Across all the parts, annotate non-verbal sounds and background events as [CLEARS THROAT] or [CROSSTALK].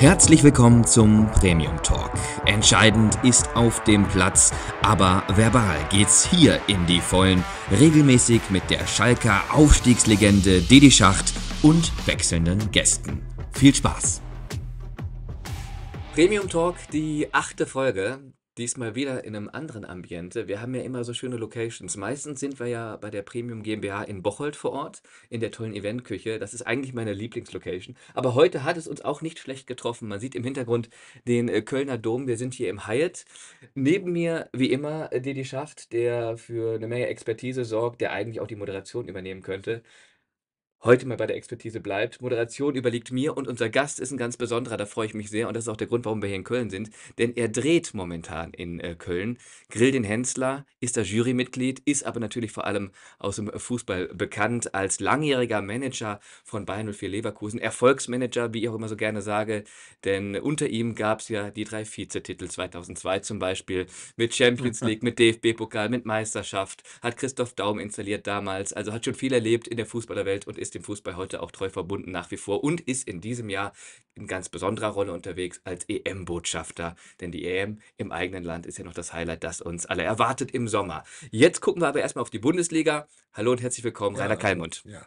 Herzlich willkommen zum Premium Talk. Entscheidend ist auf dem Platz, aber verbal geht's hier in die Vollen. Regelmäßig mit der Schalker Aufstiegslegende Didi Schacht und wechselnden Gästen. Viel Spaß! Premium Talk, die achte Folge. Diesmal wieder in einem anderen Ambiente. Wir haben ja immer so schöne Locations. Meistens sind wir ja bei der Premium GmbH in Bocholt vor Ort, in der tollen Eventküche. Das ist eigentlich meine Lieblingslocation. Aber heute hat es uns auch nicht schlecht getroffen. Man sieht im Hintergrund den äh, Kölner Dom. Wir sind hier im Hyatt. Neben mir, wie immer, Didi Schaft, der für eine Menge Expertise sorgt, der eigentlich auch die Moderation übernehmen könnte heute mal bei der Expertise bleibt. Moderation überliegt mir und unser Gast ist ein ganz besonderer, da freue ich mich sehr und das ist auch der Grund, warum wir hier in Köln sind, denn er dreht momentan in äh, Köln. grillt den Hensler, ist da Jurymitglied, ist aber natürlich vor allem aus dem Fußball bekannt als langjähriger Manager von Bayern 04 Leverkusen, Erfolgsmanager, wie ich auch immer so gerne sage, denn unter ihm gab es ja die drei Vizetitel 2002 zum Beispiel mit Champions League, mit DFB-Pokal, mit Meisterschaft, hat Christoph Daum installiert damals, also hat schon viel erlebt in der Fußballerwelt und ist ist dem Fußball heute auch treu verbunden nach wie vor und ist in diesem Jahr in ganz besonderer Rolle unterwegs als EM-Botschafter. Denn die EM im eigenen Land ist ja noch das Highlight, das uns alle erwartet im Sommer. Jetzt gucken wir aber erstmal auf die Bundesliga. Hallo und herzlich willkommen, ja, Rainer also, Kalmund. Ja.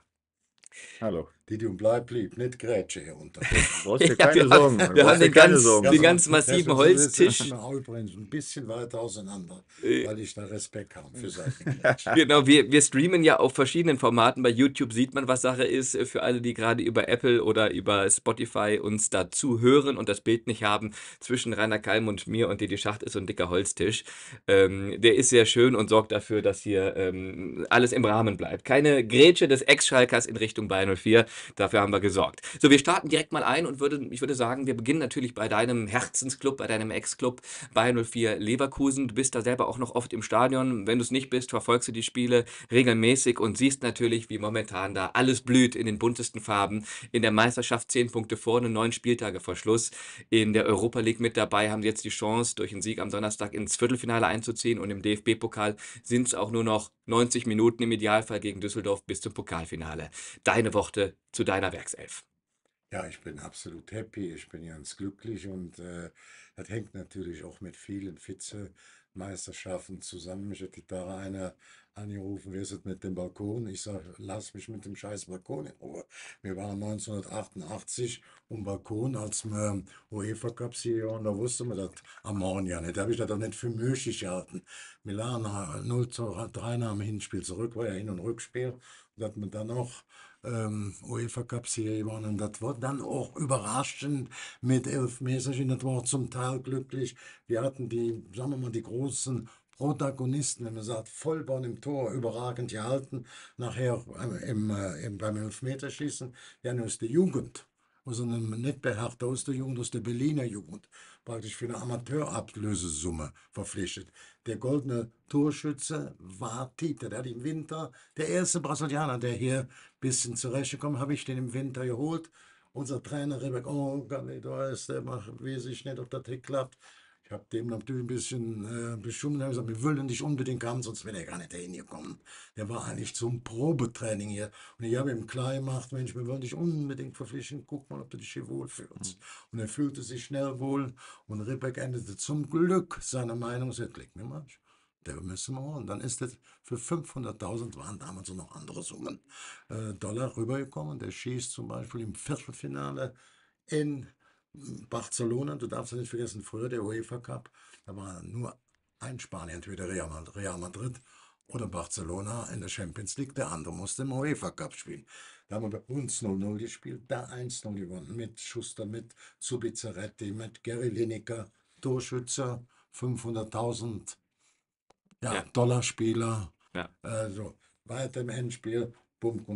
Hallo. Didi und bleib, blieb, nicht Grätsche hier unter. [LAUGHS] Du hast ja, keine wir Sorgen. wir haben den, ganz, Sorgen. den ganz massiven Holztisch. Übrigens ein bisschen weiter auseinander, äh. weil ich da Respekt habe für Sachen. [LAUGHS] Genau, wir, wir streamen ja auf verschiedenen Formaten. Bei YouTube sieht man, was Sache ist. Äh, für alle, die gerade über Apple oder über Spotify uns dazu hören und das Bild nicht haben, zwischen Rainer Kalm und mir und Didi Schacht ist so ein dicker Holztisch. Ähm, der ist sehr schön und sorgt dafür, dass hier ähm, alles im Rahmen bleibt. Keine Grätsche des Ex-Schalkers in Richtung Bayern 04. Dafür haben wir gesorgt. So, wir starten direkt mal ein und würde, ich würde sagen, wir beginnen natürlich bei deinem Herzensclub, bei deinem Ex-Club bei 04 Leverkusen. Du bist da selber auch noch oft im Stadion. Wenn du es nicht bist, verfolgst du die Spiele regelmäßig und siehst natürlich, wie momentan da alles blüht in den buntesten Farben. In der Meisterschaft zehn Punkte vorne, neun Spieltage vor Schluss. In der Europa League mit dabei haben sie jetzt die Chance, durch einen Sieg am Donnerstag ins Viertelfinale einzuziehen und im DFB-Pokal sind es auch nur noch 90 Minuten im Idealfall gegen Düsseldorf bis zum Pokalfinale. Deine Worte zu deiner Werkself? Ja, ich bin absolut happy, ich bin ganz glücklich und äh, das hängt natürlich auch mit vielen Vizemeisterschaften zusammen. Mich hat da einer angerufen, wie ist es mit dem Balkon? Ich sage, lass mich mit dem scheiß Balkon in Ruhe. Wir waren 1988 um Balkon, als wir UEFA Cup Sieger waren, da wussten wir das am Morgen ja nicht. Da habe ich das auch nicht für möglich gehalten. Milan 0 äh, zu 3 nach Hinspiel zurück, war ja Hin- und Rückspiel. Und hat man dann auch ähm, UEFA-Cup-Serie gewonnen. Das war dann auch überraschend mit Elfmeterchen. Das war auch zum Teil glücklich. Wir hatten die, sagen wir mal, die großen Protagonisten, wenn man sagt, Vollborn im Tor, überragend gehalten, nachher äh, im, äh, im, beim Elfmeterschießen, dann ist die Jugend sondern nicht beherrscht aus der Jugend, aus der Berliner Jugend, praktisch für eine Amateurablösesumme verpflichtet. Der goldene Torschütze war Tite. Der hat im Winter, der erste Brasilianer, der hier ein bisschen zurechtgekommen, habe ich den im Winter geholt. Unser Trainer Rebecca, oh, du weißt, der macht, weiß ich nicht, ob das hier klappt. Ich habe dem natürlich ein bisschen äh, beschummelt. habe gesagt, wir wollen dich unbedingt haben, sonst wäre er gar nicht dahin gekommen. Der war eigentlich zum Probetraining hier. Und ich habe ihm klar gemacht, Mensch, wir wollen dich unbedingt verpflichten. Guck mal, ob du dich hier wohlfühlst. Mhm. Und er fühlte sich schnell wohl. Und Ribbeck endete zum Glück seiner Meinung. Sie klick mir mal. Der müssen wir holen. Dann ist das für 500.000 waren damals noch andere Summen äh, Dollar rübergekommen. Der schießt zum Beispiel im Viertelfinale in Barcelona, du darfst nicht vergessen, früher der UEFA Cup, da war nur ein Spanier, entweder Real Madrid oder Barcelona in der Champions League, der andere musste im UEFA Cup spielen. Da haben wir bei uns 0-0 gespielt, da 1-0 gewonnen, mit Schuster, mit Zubizzaretti, mit Gary Lineker, Torschützer, 500.000 ja, ja. Dollarspieler. Ja. Äh, Weiter im Endspiel,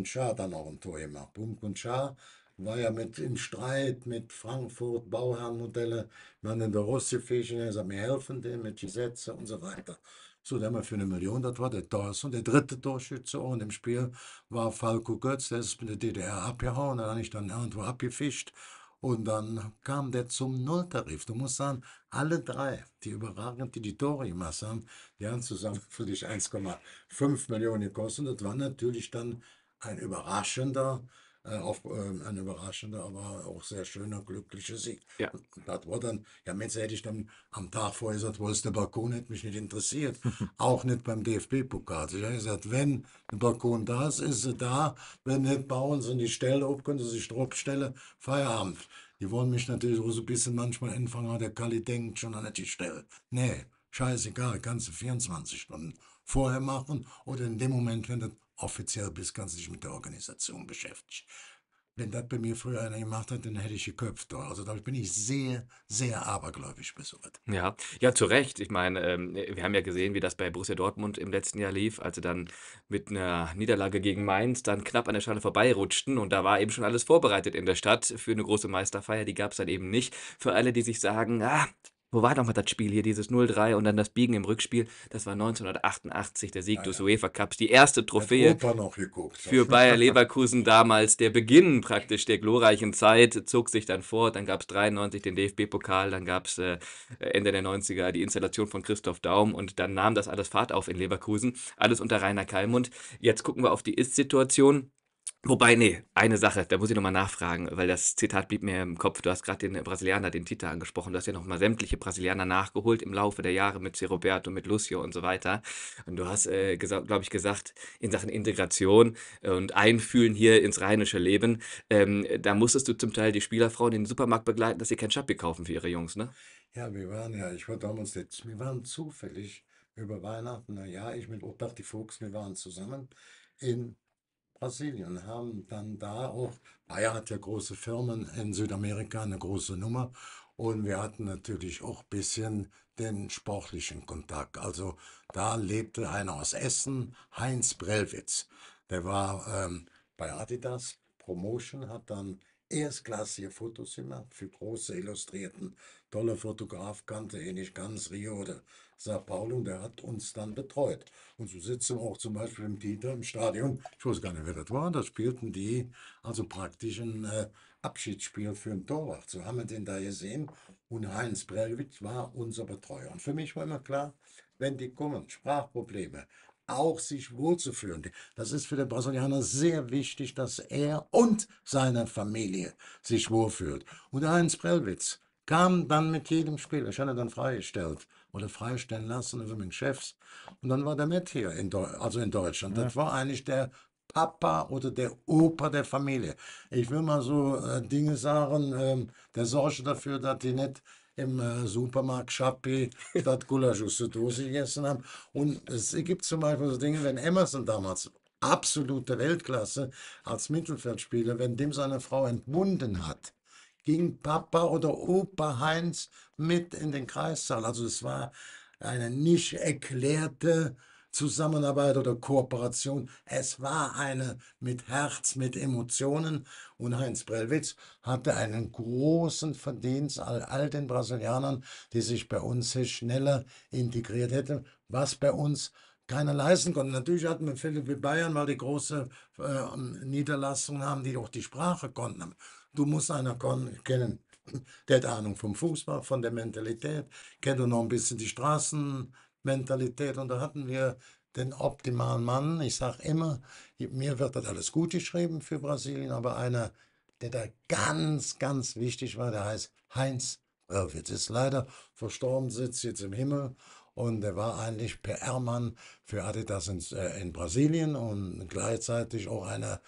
Schar dann auch ein Tor gemacht. Schar, war ja mit im Streit mit Frankfurt, Bauherrenmodelle, man in der Russe fischen, er sagt, wir helfen denen mit Gesetze und so weiter. So, der mal für eine Million, das war der teuerste. Und der dritte Torschütze und im Spiel war Falco Götz, der ist mit der DDR abgehauen, da habe ich dann irgendwo abgefischt. Und dann kam der zum Nulltarif. Du musst sagen, alle drei, die überragend die, die Tore gemacht haben, die haben zusammen [LAUGHS] für dich 1,5 Millionen gekostet. Das war natürlich dann ein überraschender äh, auf, äh, ein überraschender, aber auch sehr schöner, glücklicher Sieg. Ja. das war dann, ja, Mensch, hätte ich dann am Tag vorher gesagt, wo ist der Balkon, hätte mich nicht interessiert. [LAUGHS] auch nicht beim DFB-Pokal. Ich habe gesagt, wenn der Balkon da ist, ist sie da. Wenn nicht, bauen sie die Stelle ob, können sie sich drauf stellen. Feierabend. Die wollen mich natürlich so ein bisschen manchmal anfangen, der Kali denkt schon an die Stelle. Nee, scheißegal, kannst du 24 Stunden vorher machen oder in dem Moment, wenn das offiziell bist, kannst du dich mit der Organisation beschäftigen. Wenn das bei mir früher einer gemacht hat, dann hätte ich geköpft. Also da bin ich sehr, sehr abergläubisch besorgt. Ja, ja, zu Recht. Ich meine, ähm, wir haben ja gesehen, wie das bei Borussia Dortmund im letzten Jahr lief, als sie dann mit einer Niederlage gegen Mainz dann knapp an der Schale vorbeirutschten. Und da war eben schon alles vorbereitet in der Stadt für eine große Meisterfeier. Die gab es dann eben nicht. Für alle, die sich sagen, ah, wo war mal das Spiel hier, dieses 0-3 und dann das Biegen im Rückspiel? Das war 1988, der Sieg ja, des ja. UEFA Cups, die erste Trophäe noch geguckt, für Bayer [LAUGHS] Leverkusen damals. Der Beginn praktisch der glorreichen Zeit zog sich dann fort. Dann gab es 93 den DFB-Pokal, dann gab es äh, Ende der 90er die Installation von Christoph Daum und dann nahm das alles Fahrt auf in Leverkusen. Alles unter Rainer Kallmund. Jetzt gucken wir auf die Ist-Situation. Wobei, nee, eine Sache, da muss ich nochmal nachfragen, weil das Zitat blieb mir im Kopf. Du hast gerade den Brasilianer, den Tita angesprochen. Du hast ja nochmal sämtliche Brasilianer nachgeholt im Laufe der Jahre mit C. Roberto, mit Lucio und so weiter. Und du hast, äh, glaube ich, gesagt, in Sachen Integration äh, und Einfühlen hier ins rheinische Leben, ähm, da musstest du zum Teil die Spielerfrauen in den Supermarkt begleiten, dass sie kein Schappi kaufen für ihre Jungs, ne? Ja, wir waren ja, ich war damals jetzt, wir waren zufällig über Weihnachten, na ja, ich mit oh, die Fuchs, wir waren zusammen in Brasilien haben dann da auch, Bayer hat ja große Firmen in Südamerika, eine große Nummer. Und wir hatten natürlich auch ein bisschen den sportlichen Kontakt. Also da lebte einer aus Essen, Heinz Brellwitz. Der war ähm, bei Adidas Promotion, hat dann erstklassige Fotos immer für große Illustrierten. Toller Fotograf, kannte eh nicht ganz Rio oder Sao Paulo und der hat uns dann betreut. Und so sitzen auch zum Beispiel im Dieter im Stadion, ich weiß gar nicht, wer das war, da spielten die also praktisch ein äh, Abschiedsspiel für den Torwart. So haben wir den da gesehen und Heinz Brellwitz war unser Betreuer. Und für mich war immer klar, wenn die kommen, Sprachprobleme, auch sich wohlzufühlen. Das ist für den Brasilianer sehr wichtig, dass er und seine Familie sich wohlfühlt. Und Heinz Prellwitz kam dann mit jedem Spiel, ich hatte dann freigestellt, oder freistellen lassen von den Chefs. Und dann war der Matt hier, in also in Deutschland. Ja. Das war eigentlich der Papa oder der Opa der Familie. Ich will mal so äh, Dinge sagen, ähm, der Sorge dafür, dass die nicht im äh, Supermarkt Schappi [LAUGHS] statt Gulasch aus der Dose gegessen haben. Und es gibt zum Beispiel so Dinge, wenn Emerson damals absolute Weltklasse als Mittelfeldspieler, wenn dem seine Frau entbunden hat, ging Papa oder Opa Heinz mit in den Kreissaal. Also es war eine nicht erklärte Zusammenarbeit oder Kooperation. Es war eine mit Herz, mit Emotionen. Und Heinz Brellwitz hatte einen großen Verdienst all, all den Brasilianern, die sich bei uns sehr schneller integriert hätten, was bei uns keiner leisten konnte. Natürlich hatten wir viele wie Bayern, weil die große äh, Niederlassungen haben, die auch die Sprache konnten. Du musst einer kennen, [LAUGHS] der hat Ahnung vom Fußball, von der Mentalität, kennt du noch ein bisschen die Straßenmentalität. Und da hatten wir den optimalen Mann. Ich sage immer, mir wird das alles gut geschrieben für Brasilien, aber einer, der da ganz, ganz wichtig war, der heißt Heinz Irwitz. Ist leider verstorben, sitzt jetzt im Himmel. Und er war eigentlich PR-Mann für Adidas in, äh, in Brasilien und gleichzeitig auch einer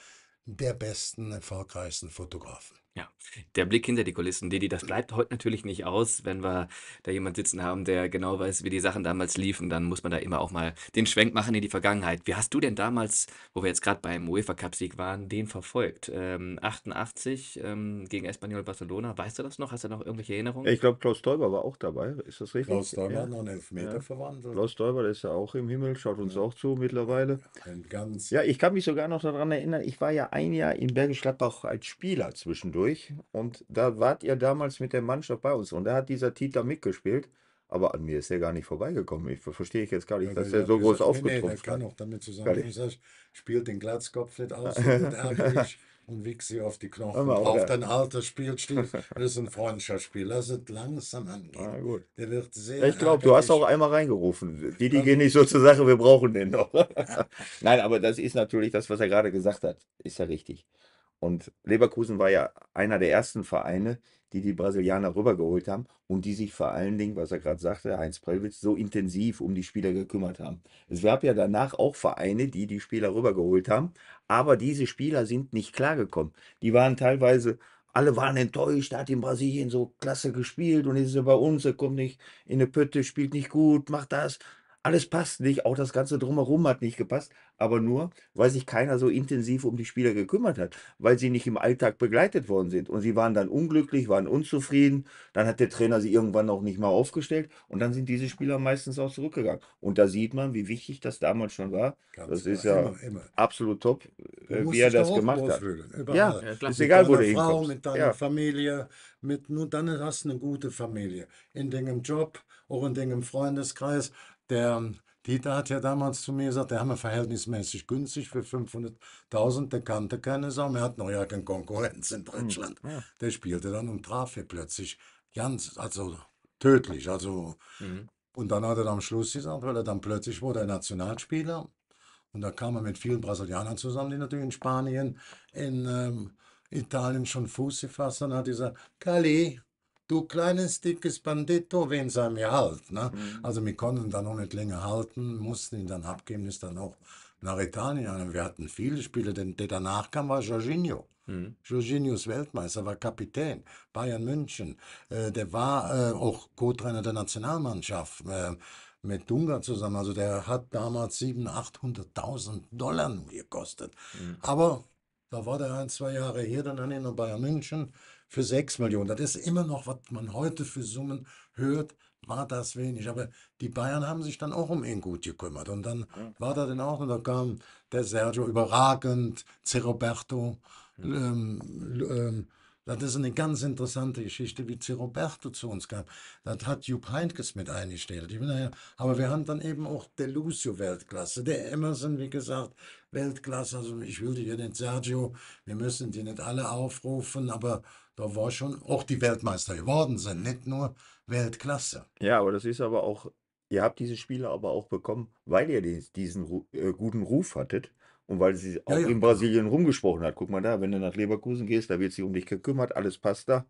der besten, erfolgreichsten Fotografen. Ja, der Blick hinter die Kulissen, Didi, das bleibt heute natürlich nicht aus, wenn wir da jemand sitzen haben, der genau weiß, wie die Sachen damals liefen, dann muss man da immer auch mal den Schwenk machen in die Vergangenheit. Wie hast du denn damals, wo wir jetzt gerade beim UEFA Cup Sieg waren, den verfolgt? Ähm, 88 ähm, gegen Espanyol Barcelona, weißt du das noch? Hast du noch irgendwelche Erinnerungen? Ich glaube, Klaus Teuber war auch dabei, ist das richtig? Klaus Teuber ja. hat noch einen Elfmeter ja. verwandelt. Klaus Teuber ist ja auch im Himmel, schaut uns ja. auch zu mittlerweile. Ein ganz ja, ich kann mich sogar noch daran erinnern, ich war ja ein Jahr in Bergisch Gladbach als Spieler zwischendurch durch und da wart ihr damals mit der Mannschaft bei uns und da hat dieser Tita mitgespielt. Aber an mir ist er gar nicht vorbeigekommen. Ich verstehe ich jetzt gar nicht, ja, dass der so groß gesagt, aufgetrumpft nee, nee, der hat. kann auch damit zusammen. Sag, spielt den Glatzkopf nicht aus, [LAUGHS] und wichst sie auf die Knochen. Auch, auf ja. dein alter Spielstil. Das ist ein Freundschaftsspiel. Lass es langsam angehen. Der wird sehr. Ich glaube, du hast auch einmal reingerufen. Die, die gehen nicht so zur Sache, wir brauchen den noch. [LAUGHS] Nein, aber das ist natürlich das, was er gerade gesagt hat. Ist ja richtig. Und Leverkusen war ja einer der ersten Vereine, die die Brasilianer rübergeholt haben und die sich vor allen Dingen, was er gerade sagte, Heinz Prellwitz, so intensiv um die Spieler gekümmert haben. Es gab ja danach auch Vereine, die die Spieler rübergeholt haben, aber diese Spieler sind nicht klargekommen. Die waren teilweise, alle waren enttäuscht, da hat in Brasilien so klasse gespielt und jetzt ist er bei uns, er kommt nicht in eine Pötte, spielt nicht gut, macht das, alles passt nicht, auch das Ganze drumherum hat nicht gepasst, aber nur, weil sich keiner so intensiv um die Spieler gekümmert hat, weil sie nicht im Alltag begleitet worden sind. Und sie waren dann unglücklich, waren unzufrieden, dann hat der Trainer sie irgendwann auch nicht mal aufgestellt und dann sind diese Spieler meistens auch zurückgegangen. Und da sieht man, wie wichtig das damals schon war. Ganz das klar. ist ja immer. absolut top, du äh, wie er das gemacht hat. Ja, ja ist egal, wo du hinkommst. Frau, mit deiner ja. Familie, mit, nur dann hast du eine gute Familie. In deinem Job, auch in deinem Freundeskreis, der ähm, Dieter hat ja damals zu mir gesagt, der haben wir verhältnismäßig günstig für 500.000, der kannte keine Sau, er hat noch ja keine Konkurrenz in hm, Deutschland. Mhm. Ja. Der spielte dann und traf hier plötzlich ganz, also tödlich, also. Mhm. Und dann hat er dann am Schluss gesagt, weil er dann plötzlich wurde ein Nationalspieler und da kam er mit vielen Brasilianern zusammen, die natürlich in Spanien, in ähm, Italien schon Fuß gefasst haben, hat gesagt, Kali, du kleines, dickes Bandito, wen sei mir halt. Ne? Mhm. Also wir konnten dann auch nicht länger halten, mussten ihn dann abgeben, ist dann auch nach Italien. Wir hatten viele Spieler, denn der danach kam, war Jorginho. Mhm. Jorginhos Weltmeister, war Kapitän, Bayern München. Äh, der war äh, auch Co-Trainer der Nationalmannschaft. Äh, mit Dunga zusammen. Also der hat damals 700.000, 800.000 Dollar gekostet. Mhm. Aber da war der ein, zwei Jahre hier, dann in Bayern München für 6 Millionen. Das ist immer noch, was man heute für Summen hört, war das wenig. Aber die Bayern haben sich dann auch um ihn gut gekümmert. Und dann ja. war das in Ordnung. Da kam der Sergio überragend, Ceroberto, ja. Hm. ähm, ähm, das ist eine ganz interessante Geschichte, wie Roberto zu uns kam. Das hat Jupp Heintges mit eingestellt. Ich meine, aber wir haben dann eben auch der Lucio Weltklasse, der Emerson, wie gesagt, Weltklasse. Also ich will hier den Sergio, wir müssen die nicht alle aufrufen, aber da war schon auch die Weltmeister geworden sind, nicht nur Weltklasse. Ja, aber das ist aber auch, ihr habt diese Spiele aber auch bekommen, weil ihr diesen äh, guten Ruf hattet und weil sie auch ja, ja. in Brasilien rumgesprochen hat. Guck mal da, wenn du nach Leverkusen gehst, da wird sie um dich gekümmert, alles passt da.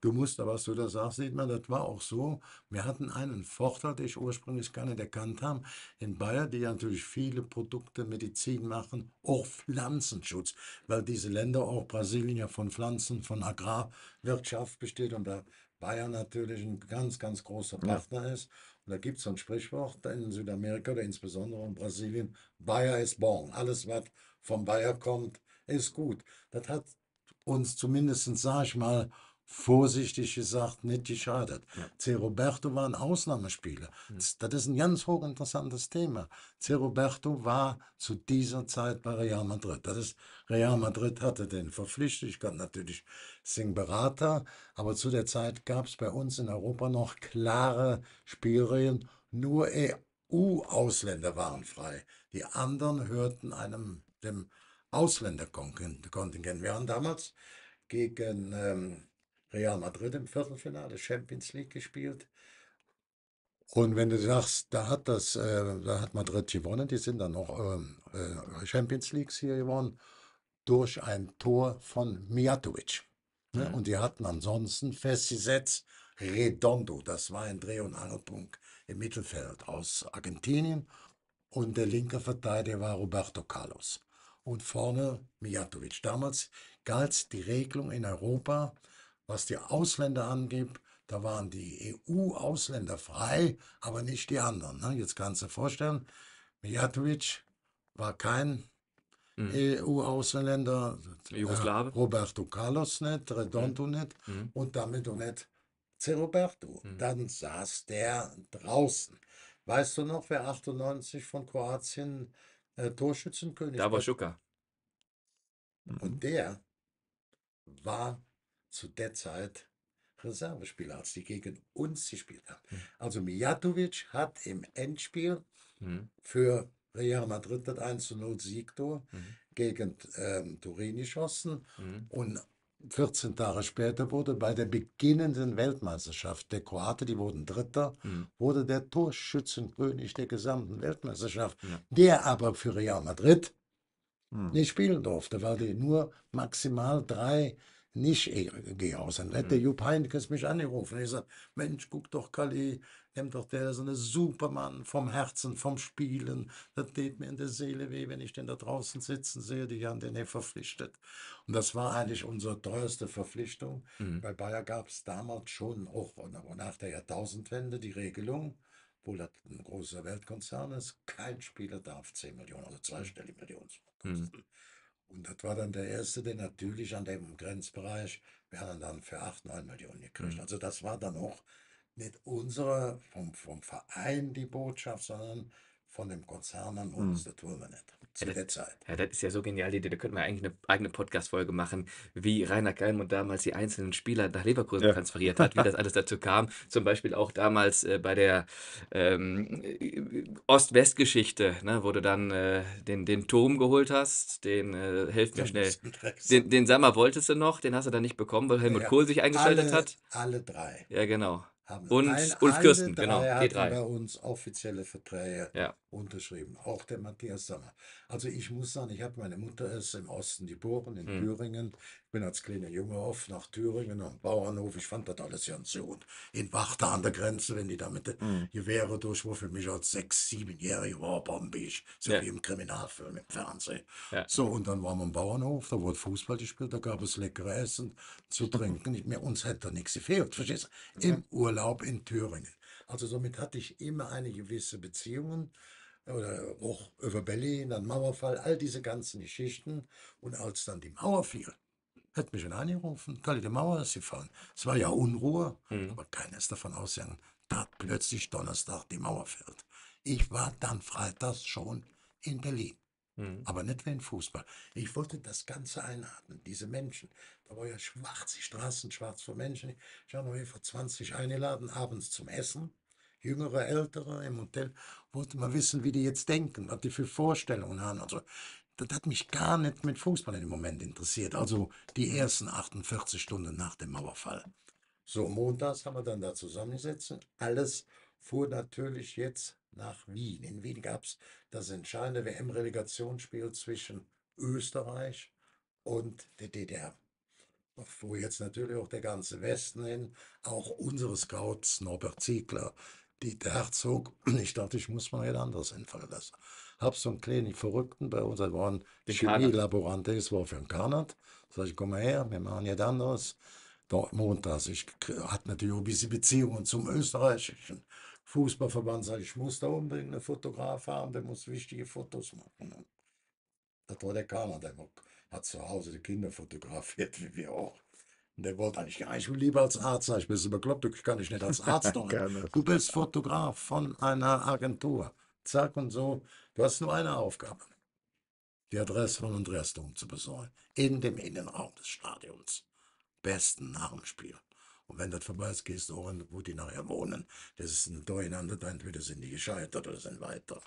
Du musst, aber was du da sagst, sieht man, das war auch so. Wir hatten einen Vorteil, den ich ursprünglich gar nicht erkannt habe, in Bayern, die natürlich viele Produkte, Medizin machen, auch Pflanzenschutz, weil diese Länder, auch Brasilien, ja von Pflanzen, von Agrarwirtschaft besteht und da Bayern natürlich ein ganz, ganz großer Partner ja. ist. Und da gibt es so ein Sprichwort in Südamerika oder insbesondere in Brasilien, Bayer is born. Alles, was vom Bayer kommt, ist gut. Das hat uns zumindest, sage ich mal, vorsichtig gesagt, nicht geschadet. Ja. C. Roberto war ein Ausnahmespieler. Mhm. Das, das, ist ein ganz hochinteressantes Thema. C. Roberto war zu dieser Zeit bei Real Madrid. Das ist, Real Madrid hatte den verpflichtet. Ich kann natürlich sing Berater, aber zu der Zeit gab es bei uns in Europa noch klare Spielregeln. Nur EU-Ausländer waren frei. Die anderen hörten einem, dem Ausländerkontingent. Wir haben damals gegen ähm, Real Madrid im Viertelfinale Champions League gespielt. Und wenn du sagst, da hat das, äh, da hat Madrid gewonnen, die sind dann noch ähm, äh, Champions League hier gewonnen, durch ein Tor von Mijatovic. Ne? Mhm. Und die hatten ansonsten festgesetzt Redondo, das war ein Dreh- und Angelpunkt im Mittelfeld aus Argentinien. Und der linke Verteidiger war Roberto Carlos. Und vorne Mijatovic. Damals galt die Regelung in Europa, was die Ausländer angeht, da waren die EU-Ausländer frei, aber nicht die anderen. Ne? Jetzt kannst du dir vorstellen, Mijatovic war kein mhm. EU-Ausländer, äh, Jugoslawe. Roberto Carlos nicht, Redondo mhm. nicht mhm. und damit und nicht Zeroberto. Mhm. Dann saß der draußen. Weißt du noch, wer 98 von Kroatien äh, Torschützenkönig war? Da war Schuka. Und mhm. der war zu der Zeit Reservespieler, als die gegen uns gespielt haben. Mhm. Also Mijatovic hat im Endspiel mhm. für Real Madrid das 1 zu 0 Siegtor mhm. gegen ähm, Turin geschossen hm. und 14 Tage später wurde bei der beginnenden Weltmeisterschaft der Kroate, die wurden Dritter, mhm. wurde der Torschützenkönig der gesamten Weltmeisterschaft, ja. der aber für Real Madrid mhm. nicht spielen durfte, weil die nur maximal drei nicht eh gehaust. Dann hätte mhm. Jupp Heinkes mich angerufen. Ich sage, Mensch, guck doch, Kali, nimm doch, der ist ein Supermann vom Herzen, vom Spielen. Das tät mir in der Seele weh, wenn ich den da draußen sitzen sehe, die haben den nicht verpflichtet. Und das war eigentlich unsere teuerste Verpflichtung. Mhm. Bei Bayer gab es damals schon, auch nach der Jahrtausendwende, die Regelung, obwohl das ein großer Weltkonzern ist, kein Spieler darf 10 Millionen, also zweistellige hm. Millionen hm. kosten. Mhm. Und das war dann der erste, der natürlich an dem Grenzbereich, wir haben dann für 8, 9 Millionen gekriegt. Mhm. Also das war dann auch nicht unsere, vom, vom Verein die Botschaft, sondern von dem Konzern an uns, mhm. das tun wir nicht zu das, der Zeit. Ja, das ist ja so genial, die Idee. Da könnten wir eigentlich eine eigene Podcast-Folge machen, wie Rainer Kallmund damals die einzelnen Spieler nach Leverkusen ja. transferiert hat, wie das alles dazu kam. Zum Beispiel auch damals äh, bei der ähm, äh, Ost-West-Geschichte, ne, wo du dann äh, den, den Turm geholt hast, den äh, helft mir schnell. Den, den Sammer wolltest du noch, den hast du dann nicht bekommen, weil Helmut ja, Kohl sich eingeschaltet alle, hat. Alle drei. Ja, genau haben und Ein, Ulf Kürsten, genau, die drei. bei uns offizielle Verträge ja. unterschrieben, auch der Matthias Sommer. Also ich muss sagen, ich habe meine Mutter ist im Osten geboren, in mhm. Thüringen, bin als kleiner Junge oft nach Thüringen, am Bauernhof. Ich fand das alles ganz gut. In Wach an der Grenze, wenn die da mit mhm. Gewehre durch, war für mich als sechs-, siebenjähriger war bombig. So ja. wie im Kriminalfilm im Fernsehen. Ja. So, und dann waren wir am Bauernhof, da wurde Fußball gespielt, da gab es leckere Essen zu [LAUGHS] trinken. Ich, mir, uns hätte da nichts gefehlt, verstehst du? Im Urlaub in Thüringen. Also somit hatte ich immer eine gewisse Beziehung oder auch über Berlin, dann Mauerfall, all diese ganzen Geschichten. Und als dann die Mauer fiel, hat mich schon angerufen, Kalle, die Mauer ist gefallen. Es war ja Unruhe, mhm. aber keiner ist davon ausgegangen, dass plötzlich Donnerstag die Mauer fällt. Ich war dann freitags schon in Berlin. Mhm. Aber nicht wie im Fußball. Ich wollte das Ganze einatmen, diese Menschen. Da war ja schwarz, die Straßen schwarz vor Menschen. Ich habe mir vor 20 eingeladen, abends zum Essen. Jüngere, ältere im Hotel, wollte mal wissen, wie die jetzt denken, was die für Vorstellungen haben. Also das hat mich gar nicht mit Fußball im Moment interessiert. Also die ersten 48 Stunden nach dem Mauerfall. So, montags haben wir dann da zusammengesetzt. Alles fuhr natürlich jetzt nach Wien. In Wien gab es das entscheidende WM-Relegationsspiel zwischen Österreich und der DDR. Wo jetzt natürlich auch der ganze Westen hin, auch unsere Scouts Norbert Ziegler, Dieter Herzog. Ich dachte, ich muss mal jemand anderes hinfallen lassen habe so einen kleinen Verrückten bei uns, das war ein Chemielaborant, das war für einen Kanad. Sag ich, komm mal her, wir machen jetzt anders. Da montags, ich hatte natürlich auch ein bisschen Beziehungen zum österreichischen Fußballverband, sag ich, ich muss da unbedingt einen Fotograf haben, der muss wichtige Fotos machen. Das war der Kanad, der hat zu Hause die Kinder fotografiert, wie wir auch. Und der wollte eigentlich gar nicht lieber als Arzt sein. Ich bin so bekloppt, ich kann dich nicht als Arzt noch. [LAUGHS] du bist Fotograf von einer Agentur zack und so. Du hast nur eine Aufgabe, die Adresse von Andreas Dom zu besorgen, in dem Innenraum des Stadions. Besten nach dem Spiel. Und wenn das vorbei ist, gehst du auch in, wo die nachher wohnen. Das ist ein Durcheinander, entweder sind die gescheitert oder sind weiter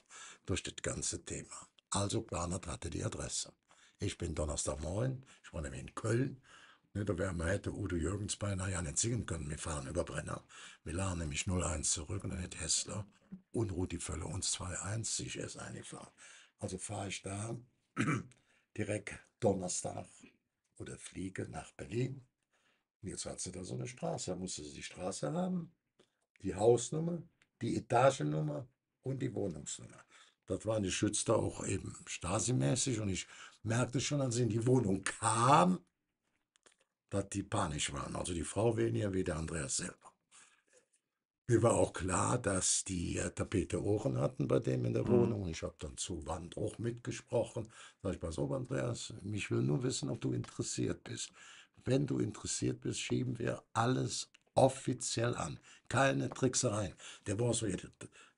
durch das ganze Thema. Also Planert hatte die Adresse. Ich bin Donnerstagmorgen, ich wohne in Köln, Ne, da wäre man hätte Udo Jürgens beinahe ja nicht singen können. Wir fahren über Brenner. Wir lagen nämlich 0-1 zurück und dann hätte Hessler und Rudi Völle uns 2-1 sich erst eingefahren. Also fahre ich da [CLEARS THROAT] direkt Donnerstag oder fliege nach Berlin. Und jetzt hat sie da so eine Straße. Da musste sie die Straße haben, die Hausnummer, die Etagennummer und die Wohnungsnummer. Das waren die Schützer auch eben stasimäßig und ich merkte schon, als sie in die Wohnung kam, dass die panisch waren. Also die Frau weniger wie der Andreas selber. Mir war auch klar, dass die äh, Tapete Ohren hatten bei dem in der mhm. Wohnung. Ich habe dann zu Wand auch mitgesprochen. Sag ich, pass auf, Andreas, ich will nur wissen, ob du interessiert bist. Wenn du interessiert bist, schieben wir alles offiziell an. Keine Tricksereien. Der war so jetzt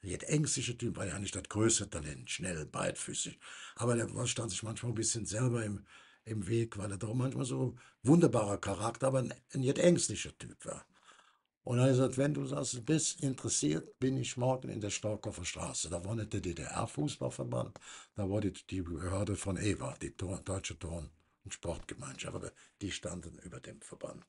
der ängstliche Typ, war ja nicht das größte Talent, schnell, beidfüßig. Aber der stand sich manchmal ein bisschen selber im, im Weg, weil er doch manchmal so ein wunderbarer Charakter, aber ein, nicht ängstlicher Typ war. Und er hat gesagt, wenn du sagst, bist interessiert, bin ich morgen in der Starkoffer Straße. Da war nicht der DDR-Fußballverband, da war die, die Behörde von EWA, die Tor, Deutsche Turn- und Sportgemeinschaft, aber die standen über dem Verband.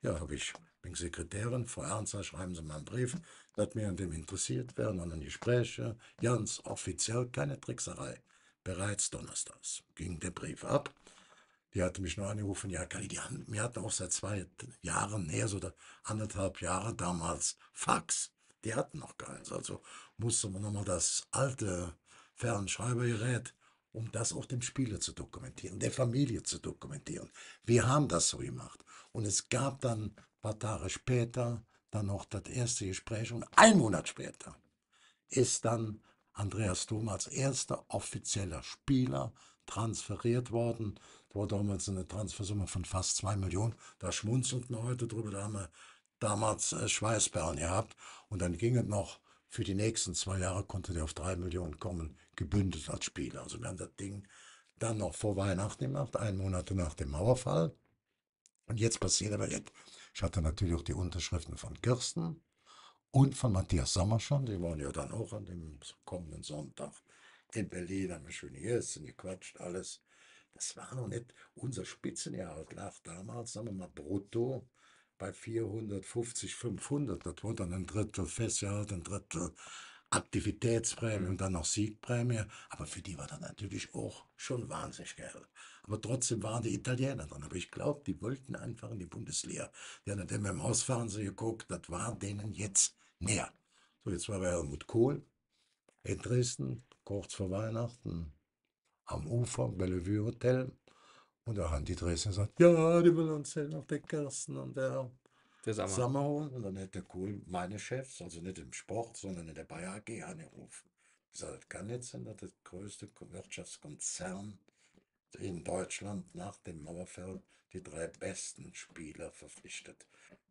Ja, habe ich, bin Sekretärin, Frau Ernster, schreiben Sie mal einen Brief, dass wir an dem interessiert werden, an den Gesprächen. Ganz offiziell, keine Trickserei. Bereits donnerstags ging der Brief ab die hatte mich noch angerufen, ja, Kali, die haben, wir hatten auch seit zwei Jahren näher so anderthalb Jahre damals, Fax. Die hatten noch keins. Also musste man nochmal das alte Fernschreibergerät, um das auch dem Spieler zu dokumentieren, der Familie zu dokumentieren. Wir haben das so gemacht. Und es gab dann ein paar Tage später dann noch das erste Gespräch und einen Monat später ist dann Andreas Thoma als erster offizieller Spieler transferiert worden war damals eine Transfersumme von fast 2 Millionen. Da schmunzelten man heute drüber, da haben wir damals äh, Schweißperlen gehabt. Und dann ging es noch, für die nächsten zwei Jahre konnte der auf 3 Millionen kommen, gebündelt als Spieler. Also wir haben das Ding dann noch vor Weihnachten gemacht, einen Monat nach dem Mauerfall. Und jetzt passiert aber jetzt. Ich hatte natürlich auch die Unterschriften von Kirsten und von Matthias Sommer schon. Die waren ja dann auch an dem kommenden Sonntag in Berlin, haben wir schön hier, sind gequatscht, alles. Das war noch nicht unser Spitzenerhalt, lag damals, sagen wir mal, brutto bei 450, 500. Das war dann ein Drittel Festjahr, ein Drittel Aktivitätsprämie und dann noch Siegprämie. Aber für die war das natürlich auch schon wahnsinnig geil. Aber trotzdem waren die Italiener dran. Aber ich glaube, die wollten einfach in die Bundesliga. Die haben dann beim Hausfernsehen geguckt, das war denen jetzt näher. So, jetzt war bei Helmut Kohl in Dresden, kurz vor Weihnachten am Ufer, Bellevue Hotel. Und da haben die Dresden gesagt, ja, die will uns sehen auf den Kirsten und der, der Sommer. Und dann hätte cool meine Chefs, also nicht im Sport, sondern in der Bayer AG angerufen. Ich sage, das kann nicht sein, dass das größte Wirtschaftskonzern in Deutschland nach dem Mauerfall die drei besten Spieler verpflichtet.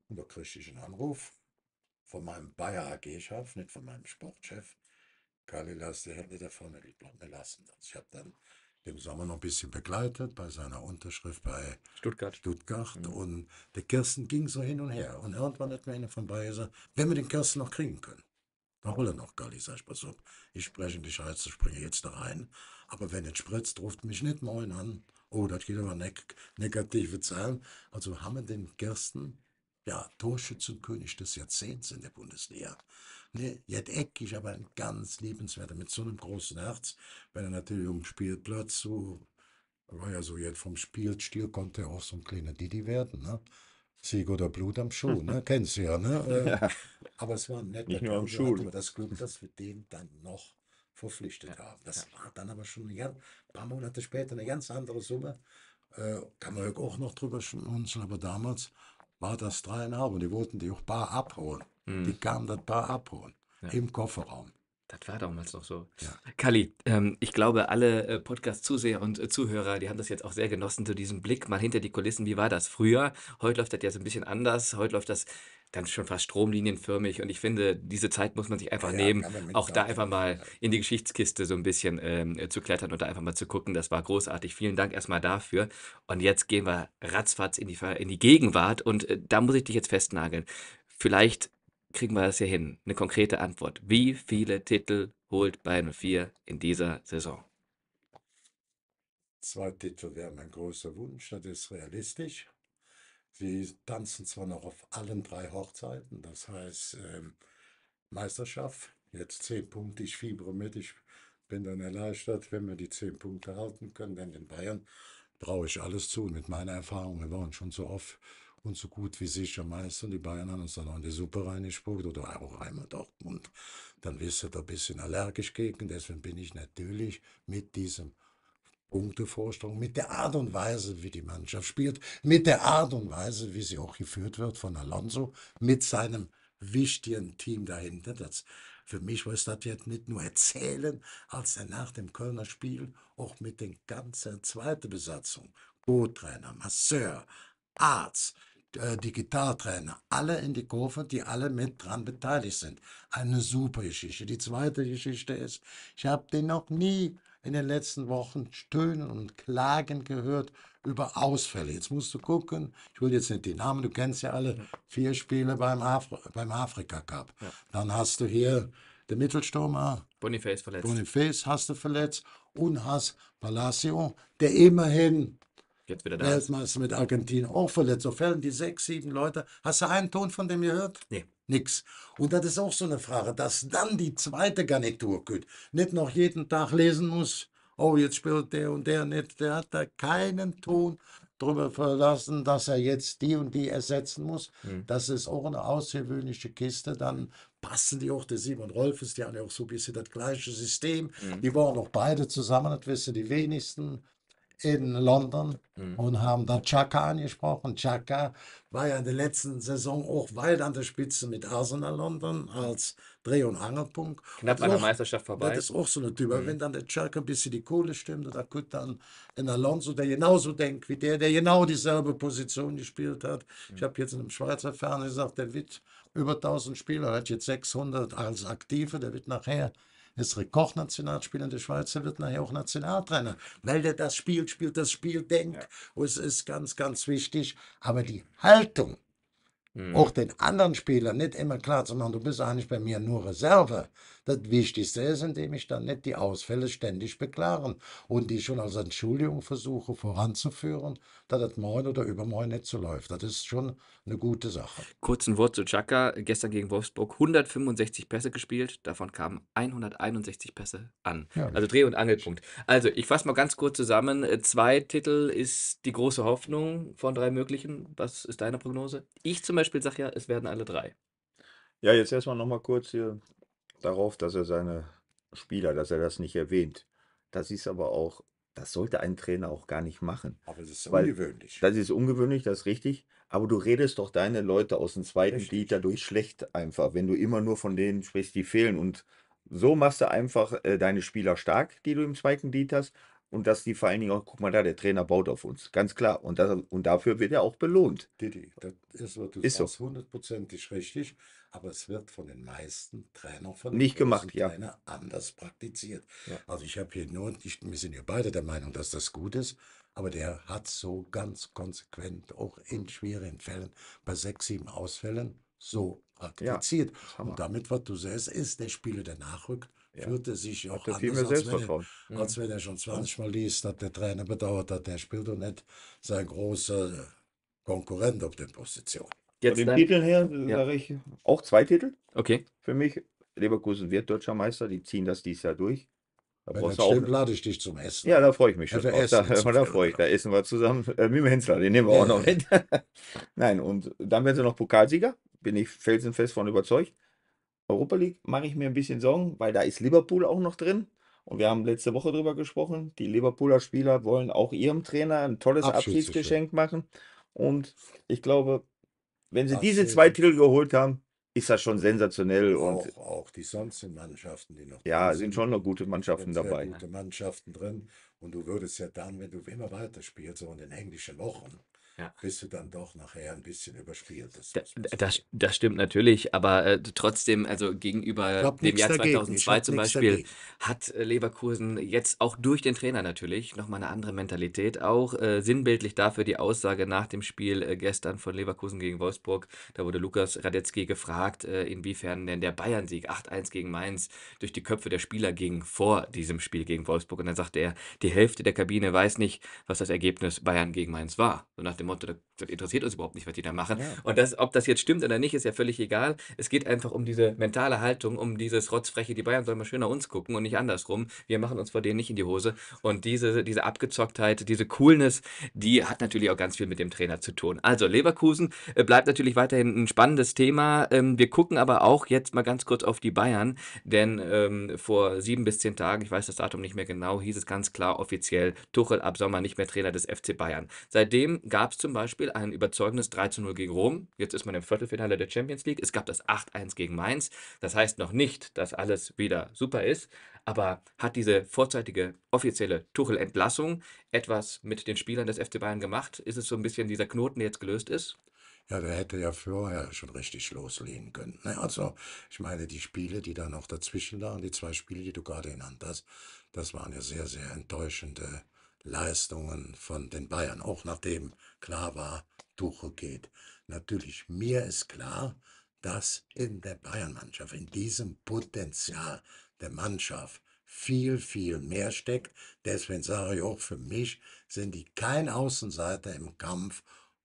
Und da kriegte ich einen Anruf von meinem Bayer AG-Chef, nicht von meinem Sportchef, Kali, Kalilas die Hände davon lassen. Ich habe dann im Sommer noch ein bisschen begleitet bei seiner Unterschrift bei Stuttgart. Stuttgart. Mhm. Und der Kirsten ging so hin und her. Und irgendwann hat mir einer von Bayer gesagt, wenn wir den Kirsten noch kriegen können, dann hol er noch Kali. Sag ich, pass auf, ich spreche in die Scheiße, springe jetzt da rein. Aber wenn es spritzt, ruft mich nicht moin an. Oh, das geht aber neg negative Zahlen. Also haben wir den Kirsten, ja, Torschützenkönig des Jahrzehnts in der Bundesliga. Ne? Jed Eck ist aber ein ganz liebenswerter, mit so einem großen Herz, weil er natürlich um Spielplatz so, war ja so jetzt vom Spielstil konnte er auch so ein kleiner Didi werden, ne? Sieg oder Blut am Schuh, ne? [LAUGHS] Kennst du ja, ne? Äh, ja. Aber es war ein Nicht nur am Schuh. das Glück, dass wir den dann noch verpflichtet ja. haben. Das ja. war dann aber schon ein paar Monate später eine ganz andere Summe. Äh, kann man ja auch noch drüber schmunzeln, aber damals war das dreieinhalb und die wollten die auch bar abholen. Die mhm. kamen das Paar abholen, ja. im Kofferraum. Das war damals noch so. Ja. Kalli, ähm, ich glaube, alle äh, Podcast-Zuseher und äh, Zuhörer, die haben das jetzt auch sehr genossen, so diesen Blick mal hinter die Kulissen. Wie war das früher? Heute läuft das ja so ein bisschen anders. Heute läuft das dann schon fast stromlinienförmig. Und ich finde, diese Zeit muss man sich einfach ja, nehmen, auch da einfach mal in die Geschichtskiste so ein bisschen ähm, äh, zu klettern und da einfach mal zu gucken. Das war großartig. Vielen Dank erstmal dafür. Und jetzt gehen wir ratzfatz in die, in die Gegenwart. Und äh, da muss ich dich jetzt festnageln. Vielleicht kriegen wir das hier hin? Eine konkrete Antwort. Wie viele Titel holt Bayern 04 in dieser Saison? Zwei Titel wäre mein großer Wunsch, das ist realistisch. Sie tanzen zwar noch auf allen drei Hochzeiten, das heißt ähm, Meisterschaft, jetzt zehn Punkte, ich fiebere mit, ich bin dann erleichtert, wenn wir die zehn Punkte halten können, denn in Bayern brauche ich alles zu. Mit meiner Erfahrung, wir waren schon so oft und so gut wie sicher meistern. Die Bayern haben uns dann auch in die Suppe reingespuckt oder auch einmal Dortmund. Dann wirst du da ein bisschen allergisch gegen. Deswegen bin ich natürlich mit diesem Punktevorsprung, mit der Art und Weise, wie die Mannschaft spielt, mit der Art und Weise, wie sie auch geführt wird von Alonso, mit seinem wichtigen Team dahinter. Das, für mich war es das jetzt nicht nur erzählen, als er nach dem Kölner Spiel auch mit den ganzen zweiten Besatzung, Co-Trainer, Masseur, Arzt, äh, Digitaltrainer, alle in die Kurve, die alle mit dran beteiligt sind. Eine super Geschichte. Die zweite Geschichte ist, ich habe den noch nie in den letzten Wochen stöhnen und klagen gehört über Ausfälle. Jetzt musst du gucken, ich will jetzt nicht die Namen, du kennst ja alle, vier Spiele beim, Af beim Afrika Cup. Ja. Dann hast du hier den Mittelstürmer. Boniface verletzt. Boniface hast du verletzt und hast Palacio, der immerhin Jetzt wieder da. Erstmal ist mit Argentinien auch verletzt. So fällen die sechs, sieben Leute. Hast du einen Ton von dem gehört? Nee. Nix. Und das ist auch so eine Frage, dass dann die zweite Garnitur geht. Nicht noch jeden Tag lesen muss, oh, jetzt spielt der und der nicht. Der hat da keinen Ton drüber verlassen, dass er jetzt die und die ersetzen muss. Mhm. Das ist auch eine außergewöhnliche Kiste. Dann passen die auch, der Simon Rolf ist ja auch so ein bisschen das gleiche System. Mhm. Die waren auch beide zusammen, das wissen die wenigsten in London mhm. und haben da Chaka angesprochen. Chaka war ja in der letzten Saison auch weit an der Spitze mit Arsenal London als Dreh- und Angelpunkt. Knapp und an der Meisterschaft vorbei. Das ist auch so eine Typ. Mhm. Wenn dann der Chaka ein bisschen die Kohle stimmt, da könnte dann ein Alonso, der genauso denkt wie der, der genau dieselbe Position gespielt hat. Mhm. Ich habe jetzt in einem Schweizer Fernsehen gesagt, der wird über 1000 Spieler, hat jetzt 600 als Aktive, der wird nachher ist Rekordnationalspieler der Schweiz, er wird nachher auch Nationaltrainer. Weil er das Spiel spielt das Spiel, denkt. Ja. es ist ganz, ganz wichtig. Aber die Haltung, mhm. auch den anderen Spielern nicht immer klar zu machen, du bist eigentlich bei mir nur Reserve. Das Wichtigste ist, indem ich dann nicht die Ausfälle ständig beklagen und die schon als Entschuldigung versuche voranzuführen, dass das morgen oder übermorgen nicht so läuft. Das ist schon eine gute Sache. Kurzen Wort zu Chaka. Gestern gegen Wolfsburg 165 Pässe gespielt, davon kamen 161 Pässe an. Ja, also Dreh- und Angelpunkt. Also ich fasse mal ganz kurz zusammen. Zwei Titel ist die große Hoffnung von drei möglichen. Was ist deine Prognose? Ich zum Beispiel sage ja, es werden alle drei. Ja, jetzt erstmal nochmal kurz hier darauf, dass er seine Spieler, dass er das nicht erwähnt. Das ist aber auch, das sollte ein Trainer auch gar nicht machen. Aber es ist ungewöhnlich. Das ist ungewöhnlich, das ist richtig. Aber du redest doch deine Leute aus dem zweiten richtig. Glied dadurch schlecht einfach, wenn du immer nur von denen sprichst, die fehlen. Und so machst du einfach äh, deine Spieler stark, die du im zweiten Glied hast und dass die vor allen Dingen auch, guck mal da, der Trainer baut auf uns, ganz klar. Und, das, und dafür wird er auch belohnt. Didi, das ist, was hundertprozentig so. richtig, aber es wird von den meisten Trainern, von den nicht gemacht, ja. Trainer anders praktiziert. Ja. Also ich habe hier nur, ich, wir sind ja beide der Meinung, dass das gut ist, aber der hat so ganz konsequent, auch in schweren Fällen, bei sechs, sieben Ausfällen, so praktiziert. Ja, und damit, was du sagst, ist, der Spieler, der nachrückt, ja. fühlte sich auch hat anders, als wenn, er, mhm. als wenn er schon 20 Mal liest, dass der Trainer bedauert hat, der spielt und nicht sein großer Konkurrent auf der Position. Jetzt Von den Titel her ja. sage ich auch zwei Titel. Okay. Für mich Leverkusen wird deutscher Meister, die ziehen das dieses Jahr durch. Da Wenn brauchst auch... lade ich dich zum Essen. Ja, da freue ich mich schon. Ja, da, [LAUGHS] da freue ich, da essen wir zusammen äh, mit dem Hensler, den nehmen wir ja. auch noch mit. [LAUGHS] Nein, und dann werden sie noch Pokalsieger, bin ich felsenfest von überzeugt. Europa League mache ich mir ein bisschen Sorgen, weil da ist Liverpool auch noch drin. Und wir haben letzte Woche darüber gesprochen. Die Liverpooler Spieler wollen auch ihrem Trainer ein tolles Abschiedsgeschenk machen. Und ich glaube, wenn sie Absolut. diese zwei Titel geholt haben, ist das schon sensationell. Auch, und auch die sonstigen Mannschaften, die noch. Ja, sind, sind schon noch gute Mannschaften dabei. Gute Mannschaften drin. Und du würdest ja dann, wenn du immer weiter spielst, so in den englischen Wochen, ja. bist du dann doch nachher ein bisschen überspielt. Das, da, das, das, stimmt natürlich, aber äh, trotzdem, also gegenüber dem Jahr 2002 zum Beispiel, dagegen. hat äh, Leverkusen jetzt auch durch den Trainer natürlich nochmal eine andere Mentalität. Auch äh, sinnbildlich dafür die Aussage nach dem Spiel äh, gestern von Leverkusen gegen Wolfsburg. Da wurde Lukas Radetzky gefragt, äh, inwiefern denn der Bayern-Sieg 8-1 gegen Mainz durch die Köpfe der Spieler ging vor diesem Spiel gegen Wolfsburg. Und dann sagte er, die Hälfte der Kabine weiß nicht, was das Ergebnis Bayern gegen Mainz war. So nach dem Motto, das interessiert uns überhaupt nicht, was die da machen. Ja. Und das, ob das jetzt stimmt oder nicht, ist ja völlig egal. Es geht einfach um diese mentale Haltung, um dieses Rotzfreche, die Bayern sollen mal schön nach uns gucken und nicht andersrum. Wir machen uns vor denen nicht in die Hose. Und diese, diese Abgezocktheit, diese Coolness, die hat natürlich auch ganz viel mit dem Trainer zu tun. Also Leverkusen äh, bleibt natürlich weiterhin ein spannendes Thema. Ähm, wir gucken aber auch jetzt mal ganz kurz auf die Bayern, denn ähm, vor sieben bis zehn Tagen, ich weiß das Datum nicht mehr genau, hieß es ganz klar offiziell, Tuchel ab Sommer nicht mehr Trainer des FC Bayern. Seitdem gab es zum Beispiel ein überzeugendes 3-0 gegen Rom. Jetzt ist man im Viertelfinale der Champions League. Es gab das 8-1 gegen Mainz. Das heißt noch nicht, dass alles wieder super ist. Aber hat diese vorzeitige offizielle Tuchel-Entlassung etwas mit den Spielern des FC Bayern gemacht? Ist es so ein bisschen dieser Knoten, der jetzt gelöst ist? Ja, der hätte ja vorher schon richtig loslegen können. Ne? Also, ich meine, die Spiele, die da noch dazwischen lagen, die zwei Spiele, die du gerade genannt hast, das waren ja sehr, sehr enttäuschende Leistungen von den Bayern, auch nachdem klar war, Tuchel geht. Natürlich, mir ist klar, dass in der Bayernmannschaft, in diesem Potenzial der Mannschaft viel, viel mehr steckt. Deswegen sage ich auch, für mich sind die kein Außenseiter im Kampf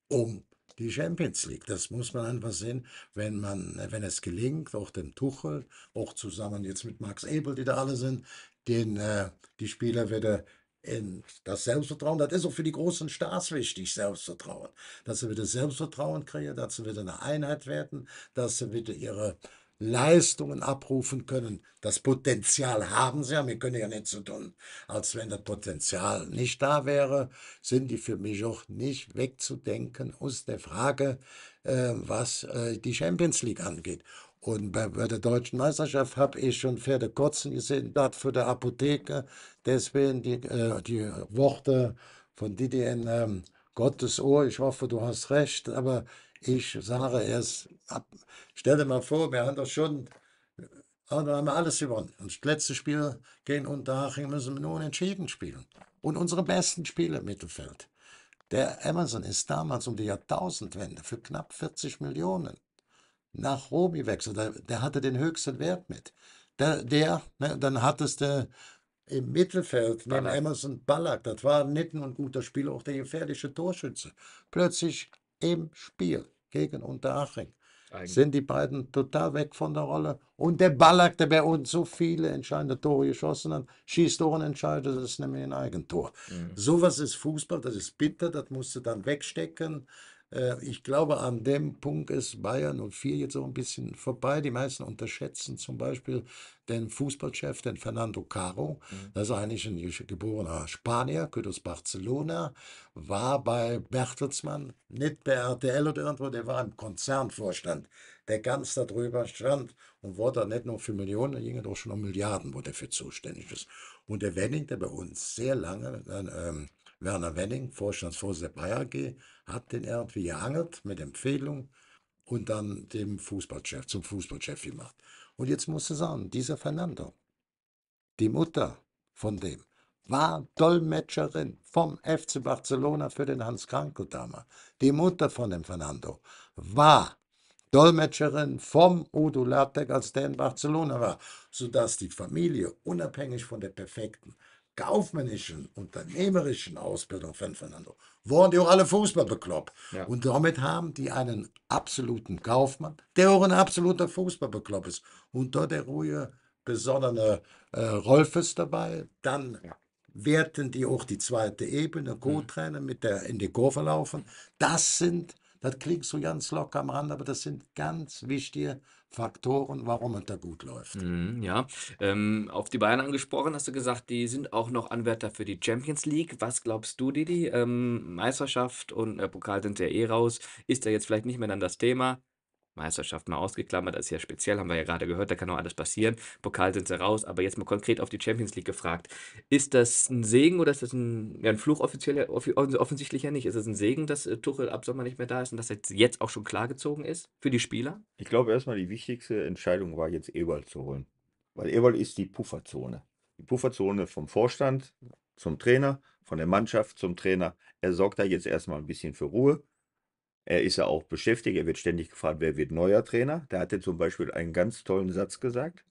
um die Champions League. Das muss man einfach sehen, wenn man, wenn es gelingt, auch dem Tuchel, auch zusammen jetzt mit Max Ebel, die da alle sind, den, äh, die Spieler wieder ähm, das Selbstvertrauen, das ist auch für die großen Stars wichtig, Selbstvertrauen. Dass sie wieder Selbstvertrauen kriegen, dass sie wieder eine Einheit werden, dass sie wieder ihre Leistungen abrufen können. Das Potenzial haben sie ja, wir können ja nicht so tun, als wenn das Potenzial nicht da wäre, sind die für mich auch nicht wegzudenken aus der Frage, ähm, was äh, die Champions League angeht. Und bei, bei, der deutschen Meisterschaft habe ich schon Pferde kotzen gesehen, dort für der Apotheke. Deswegen die, äh, die Worte von DDN, ähm, Gottes Ohr, ich hoffe, du hast recht, aber ich sage erst, ab. stell dir mal vor, wir haben doch schon, äh, haben wir alles gewonnen. Und das letzte Spiel gegen Unterhaching müssen wir nur unentschieden spielen. Und unsere besten Spiele im Mittelfeld. Der Amazon ist damals um die Jahrtausendwende für knapp 40 Millionen nach Rom gewechselt. Der, der hatte den höchsten Wert mit. Der, der ne, dann hattest du im Mittelfeld neben Emerson Ballack, das war nicht nur ein guter Spieler, auch der gefährliche Torschütze. Plötzlich im Spiel gegen Unterhaching sind die beiden total weg von der Rolle. Und der Ballack, der bei uns so viele entscheidende Tore geschossen hat, schießt auch ein entscheidendes, nämlich ein Eigentor. Mhm. Sowas ist Fußball, das ist bitter, das musst du dann wegstecken. Äh, ich glaube, an dem Punkt ist Bayern 04 jetzt so ein bisschen vorbei. Die meisten unterschätzen zum Beispiel den Fußballchef, den Fernando Caro. Mhm. Das ist eigentlich ein geborener Spanier, kommt aus Barcelona, war bei Bertelsmann, nicht bei RTL oder irgendwo, der war im Konzernvorstand, der ganz darüber stand und wurde nicht nur für Millionen, der ging doch schon um Milliarden, wo der für zuständig ist. Und der Wenning, der bei uns sehr lange, dann, ähm, Werner Wenning, Vorstandsvorsitzender Bayer AG, hat den irgendwie gehangelt mit Empfehlung und dann dem Fußballchef, zum Fußballchef gemacht. Und jetzt muss ich sagen, dieser Fernando, die Mutter von dem, war Dolmetscherin vom FC Barcelona für den Hans Kranko damals. Die Mutter von dem Fernando war Dolmetscherin vom Udo Lattek, als der in Barcelona war, sodass die Familie unabhängig von der perfekten kaufmännischen, unternehmerischen Ausbildung von Fernando waren die auch alle Fußballbeklopp. Ja. Und damit haben die einen absoluten Kaufmann, der auch ein absoluter Fußballbeklopp ist. Und dort der ruhige, besonnene äh, Rolf ist dabei. Dann ja. werten die auch die zweite Ebene, mhm. Co-Trainer mit der in die Kurve laufen. Das sind das klingt so ganz locker am Rand, aber das sind ganz wichtige Faktoren, warum es da gut läuft. Mhm, ja, ähm, auf die Bayern angesprochen, hast du gesagt, die sind auch noch Anwärter für die Champions League. Was glaubst du, Didi? Ähm, Meisterschaft und äh, Pokal sind ja eh raus. Ist da jetzt vielleicht nicht mehr dann das Thema? Meisterschaft mal ausgeklammert, das ist ja speziell, haben wir ja gerade gehört, da kann auch alles passieren. Pokal sind sie raus, aber jetzt mal konkret auf die Champions League gefragt. Ist das ein Segen oder ist das ein, ja, ein Fluch offiziell, off offensichtlich ja nicht? Ist es ein Segen, dass äh, Tuchel ab Sommer nicht mehr da ist und dass er jetzt auch schon klargezogen ist für die Spieler? Ich glaube, erstmal die wichtigste Entscheidung war jetzt Ewald zu holen. Weil Ewald ist die Pufferzone. Die Pufferzone vom Vorstand zum Trainer, von der Mannschaft zum Trainer. Er sorgt da jetzt erstmal ein bisschen für Ruhe er ist ja auch beschäftigt, er wird ständig gefragt, wer wird neuer Trainer. Da hat er zum Beispiel einen ganz tollen Satz gesagt.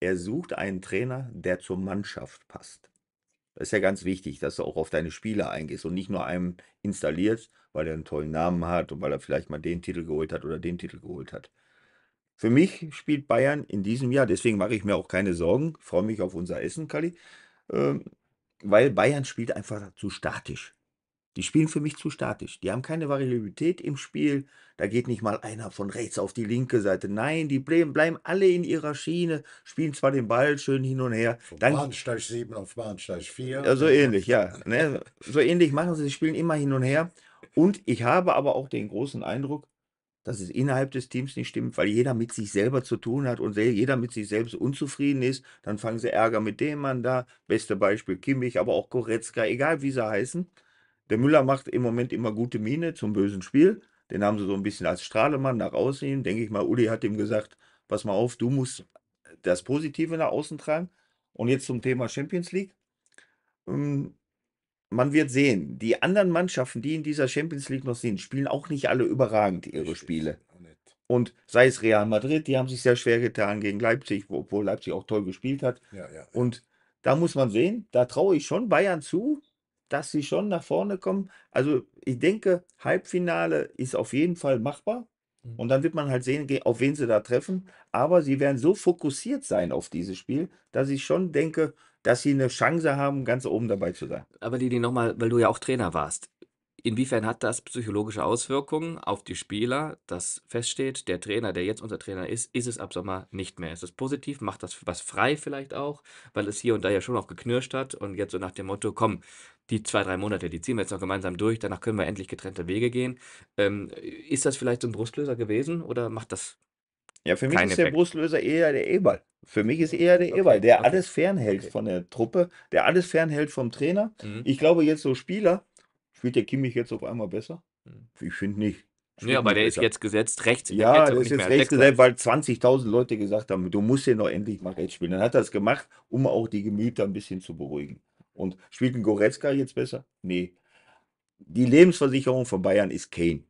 Er sucht einen Trainer, der zur Mannschaft passt. Das ist ja ganz wichtig, dass du auch auf deine Spieler eingehst und nicht nur einem installierst, weil er einen tollen Namen hat und weil er vielleicht mal den Titel geholt hat oder den Titel geholt hat. Für mich spielt Bayern in diesem Jahr, deswegen mache ich mir auch keine Sorgen, freue mich auf unser Essen, Kali, ähm, weil Bayern spielt einfach zu statisch. Die spielen für mich zu statisch. Die haben keine Variabilität im Spiel. Da geht nicht mal einer von rechts auf die linke Seite. Nein, die bleiben, bleiben alle in ihrer Schiene, spielen zwar den Ball schön hin und her. Von dann, Bahnsteig 7 auf Bahnsteig 4. Ja, so ähnlich, ja. Ne? So ähnlich machen sie, sie spielen immer hin und her. Und ich habe aber auch den großen Eindruck, dass es innerhalb des Teams nicht stimmt, weil jeder mit sich selber zu tun hat und jeder mit sich selbst unzufrieden ist, dann fangen sie Ärger mit dem an da. Beste Beispiel Kimmich, aber auch Goretzka, egal wie sie heißen. Der Müller macht im Moment immer gute Miene zum bösen Spiel. Den haben sie so ein bisschen als Strahlemann nach außen hin. Denke ich mal, Uli hat ihm gesagt, pass mal auf, du musst das Positive nach außen tragen. Und jetzt zum Thema Champions League. Ähm, man wird sehen, die anderen Mannschaften, die in dieser Champions League noch sind, spielen auch nicht alle überragend ihre Spiele. Und sei es Real Madrid, die haben sich sehr schwer getan gegen Leipzig, obwohl Leipzig auch toll gespielt hat. Ja, ja, ja. Und da muss man sehen, da traue ich schon Bayern zu, dass sie schon nach vorne kommen. Also ich denke, Halbfinale ist auf jeden Fall machbar. Mhm. Und dann wird man halt sehen, auf wen sie da treffen. Aber sie werden so fokussiert sein auf dieses Spiel, dass ich schon denke, dass sie eine Chance haben, ganz oben dabei zu sein. Aber Lili, nochmal, weil du ja auch Trainer warst. Inwiefern hat das psychologische Auswirkungen auf die Spieler, dass feststeht, der Trainer, der jetzt unser Trainer ist, ist es ab Sommer nicht mehr? Ist das positiv? Macht das was frei vielleicht auch? Weil es hier und da ja schon auch geknirscht hat und jetzt so nach dem Motto, komm, die zwei, drei Monate, die ziehen wir jetzt noch gemeinsam durch, danach können wir endlich getrennte Wege gehen. Ähm, ist das vielleicht so ein Brustlöser gewesen oder macht das? Ja, für mich ist Effekt? der Brustlöser eher der Eberl. Für mich ist eher der okay, Eberl, der okay. alles fernhält okay. von der Truppe, der alles fernhält vom Trainer. Mhm. Ich glaube, jetzt so Spieler, fühlt der Kimmich jetzt auf einmal besser? Mhm. Ich finde nicht. ja, aber der besser. ist jetzt gesetzt rechts. Ja, der ist jetzt rechts gesetzt, weil 20.000 Leute gesagt haben, du musst den noch endlich mal rechts spielen. Dann hat er es gemacht, um auch die Gemüter ein bisschen zu beruhigen. Und spielt ein Goretzka jetzt besser? Nee. Die Lebensversicherung von Bayern ist Kane.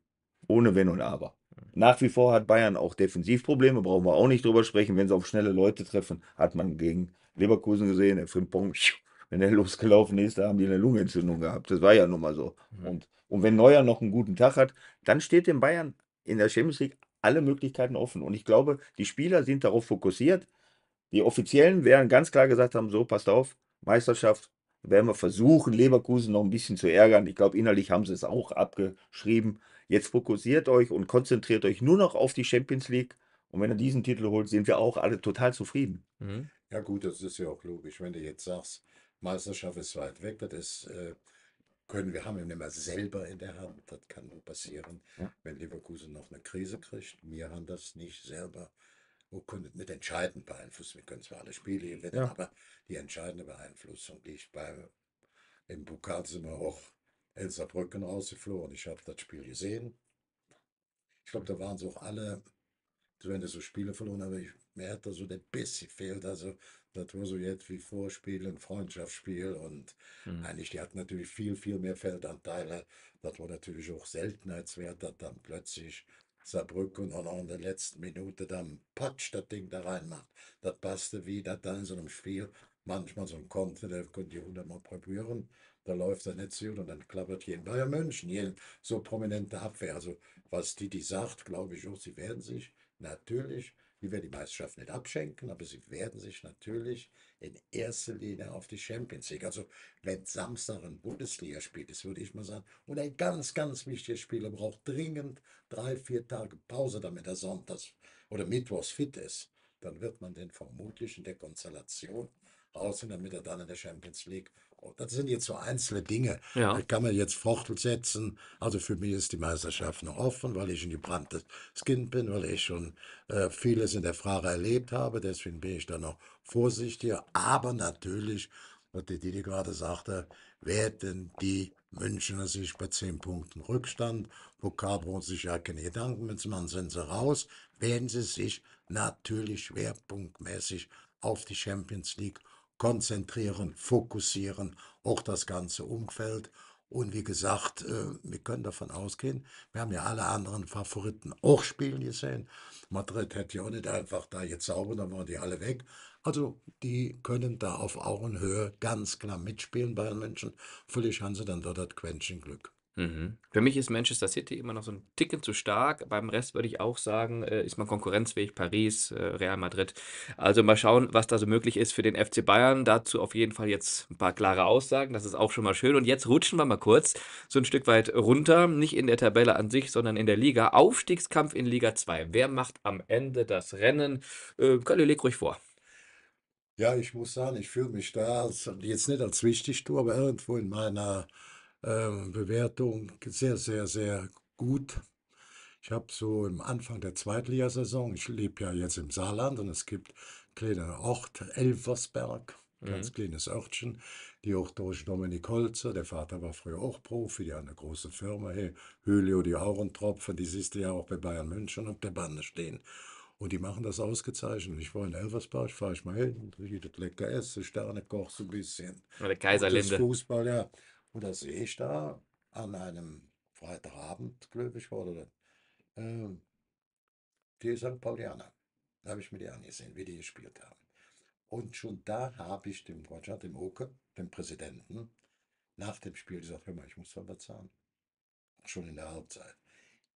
Ohne Wenn und Aber. Nach wie vor hat Bayern auch Defensivprobleme, brauchen wir auch nicht drüber sprechen. Wenn sie auf schnelle Leute treffen, hat man gegen Leverkusen gesehen, der Frimpong, wenn er losgelaufen ist, da haben die eine Lungenentzündung gehabt. Das war ja nun mal so. Mhm. Und, und wenn Neuer noch einen guten Tag hat, dann steht dem Bayern in der Champions League alle Möglichkeiten offen. Und ich glaube, die Spieler sind darauf fokussiert. Die Offiziellen werden ganz klar gesagt haben: so, passt auf, Meisterschaft, werden wir versuchen, Leverkusen noch ein bisschen zu ärgern. Ich glaube, innerlich haben sie es auch abgeschrieben. Jetzt fokussiert euch und konzentriert euch nur noch auf die Champions League. Und wenn er diesen Titel holt, sind wir auch alle total zufrieden. Mhm. Ja, gut, das ist ja auch logisch. Wenn du jetzt sagst, Meisterschaft ist weit weg, das ist, äh, können wir haben ihn nicht mehr selber in der Hand. Das kann nur passieren, ja. wenn Leverkusen noch eine Krise kriegt. Wir haben das nicht selber und konnten nicht entscheidend beeinflussen. Wir können zwar alle Spiele gewinnen, ja. aber die entscheidende Beeinflussung liegt bei, im Pokal sind wir auch in Saarbrücken rausgeflogen. Ich habe das Spiel gesehen. Ich glaube, da waren so auch alle, also wenn das so Spiele verloren, aber ich, mir hat da so ein bisschen fehlt. Also, das war so jetzt wie Vorspiel, ein Freundschaftsspiel und mhm. eigentlich, die hatten natürlich viel, viel mehr Feldanteile. Das war natürlich auch Seltenheitswert, dass dann plötzlich Saarbrücken und auch in der letzten Minute dann patsch das Ding da reinmacht. Das passte wie das da in so einem Spiel manchmal so ein Konter, der könnt ihr hundertmal probieren, da läuft er nicht so gut und dann klappert hier in Bayern München hier so prominente Abwehr. Also was Titi sagt, glaube ich auch, sie werden sich natürlich die werden die Meisterschaft nicht abschenken, aber sie werden sich natürlich in erster Linie auf die Champions League, also wenn Samstag ein Bundesligaspiel ist, würde ich mal sagen, und ein ganz, ganz wichtiges Spieler braucht dringend drei, vier Tage Pause, damit er sonntags oder mittwochs fit ist, dann wird man den vermutlich in der Konstellation rausnehmen, damit er dann in der Champions League das sind jetzt so einzelne Dinge. Ja. Ich kann man jetzt setzen. Also für mich ist die Meisterschaft noch offen, weil ich ein gebranntes Kind bin, weil ich schon äh, vieles in der Frage erlebt habe. Deswegen bin ich da noch vorsichtiger. Aber natürlich, was die Didi gerade sagte, werden die Münchner sich bei zehn Punkten Rückstand, wo Cabron sich ja keine Gedanken mit machen, sind sie raus, werden sie sich natürlich schwerpunktmäßig auf die Champions League konzentrieren, fokussieren, auch das ganze Umfeld. Und wie gesagt, äh, wir können davon ausgehen, wir haben ja alle anderen Favoriten auch spielen gesehen. Madrid hätte ja auch nicht einfach da jetzt sauber, dann waren die alle weg. Also die können da auf Augenhöhe ganz klar mitspielen, bei den Menschen. Völlig haben sie dann dort das Quäntchen Glück. Mhm. Für mich ist Manchester City immer noch so ein Ticken zu stark. Beim Rest würde ich auch sagen, äh, ist man konkurrenzfähig, Paris, äh, Real Madrid. Also, mal schauen, was da so möglich ist für den FC Bayern. Dazu auf jeden Fall jetzt ein paar klare Aussagen, das ist auch schon mal schön. Und jetzt rutschen wir mal kurz so ein Stück weit runter, nicht in der Tabelle an sich, sondern in der Liga. Aufstiegskampf in Liga 2. Wer macht am Ende das Rennen? Äh, Kalle, leg ruhig vor. Ja, ich muss sagen, ich fühle mich da jetzt nicht als wichtig, du, aber irgendwo in meiner ähm, Bewertung sehr, sehr, sehr gut. Ich habe so im Anfang der Zweitligasaison, ich lebe ja jetzt im Saarland und es gibt einen kleinen Ort, Elversberg, mhm. ganz mhm. kleines Örtchen, die auch durch Dominik Holzer, der Vater war früher auch Profi, die hat eine große Firma, hey, Hölio, die Aurentropfen, die siehst du ja auch bei Bayern München auf der Bande stehen. Und die machen das ausgezeichnet. Ich war in Elversberg, fahre ich mal hin, das lecker Essen, Sterne so ein bisschen. Oder Kaiserlinde. Fußball, ja. Und da sehe ich da an einem Freitagabend, glaube ich, oder äh, die St. Paulianer. Da habe ich mir die angesehen, wie die gespielt haben. Und schon da habe ich dem Roger, dem Oke, dem Präsidenten, nach dem Spiel gesagt, hör mal, ich muss doch bezahlen. Schon in der Halbzeit.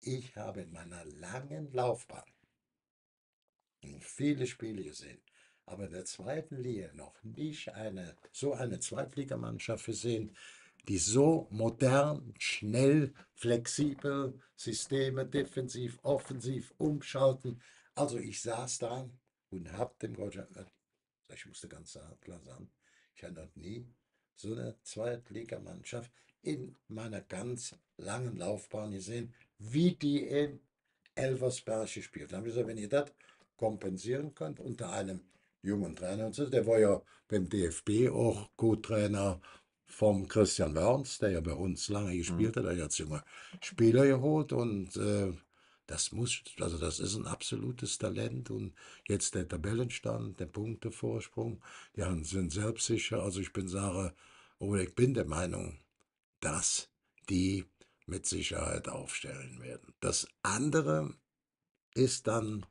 Ich habe in meiner langen Laufbahn viele Spiele gesehen, aber in der zweiten Liga noch nicht eine, so eine Zweitligamannschaft gesehen, die so modern, schnell, flexibel Systeme defensiv, offensiv umschalten. Also ich saß da und habe dem Gottschalk, ich musste ganz klar sagen, ich hatte noch nie so eine Zweitligamannschaft in meiner ganz langen Laufbahn gesehen, wie die in Elversberg gespielt haben. Ich gesagt, wenn ihr das kompensieren könnt unter einem jungen Trainer, der war ja beim DFB auch Co-Trainer vom Christian Werns, der ja bei uns lange gespielt mhm. hat, der jetzt junge Spieler geholt und äh, das muss, also das ist ein absolutes Talent und jetzt der Tabellenstand, der Punktevorsprung, die haben, sind selbstsicher, also ich bin Sarah, oder ich bin der Meinung, dass die mit Sicherheit aufstellen werden. Das andere ist dann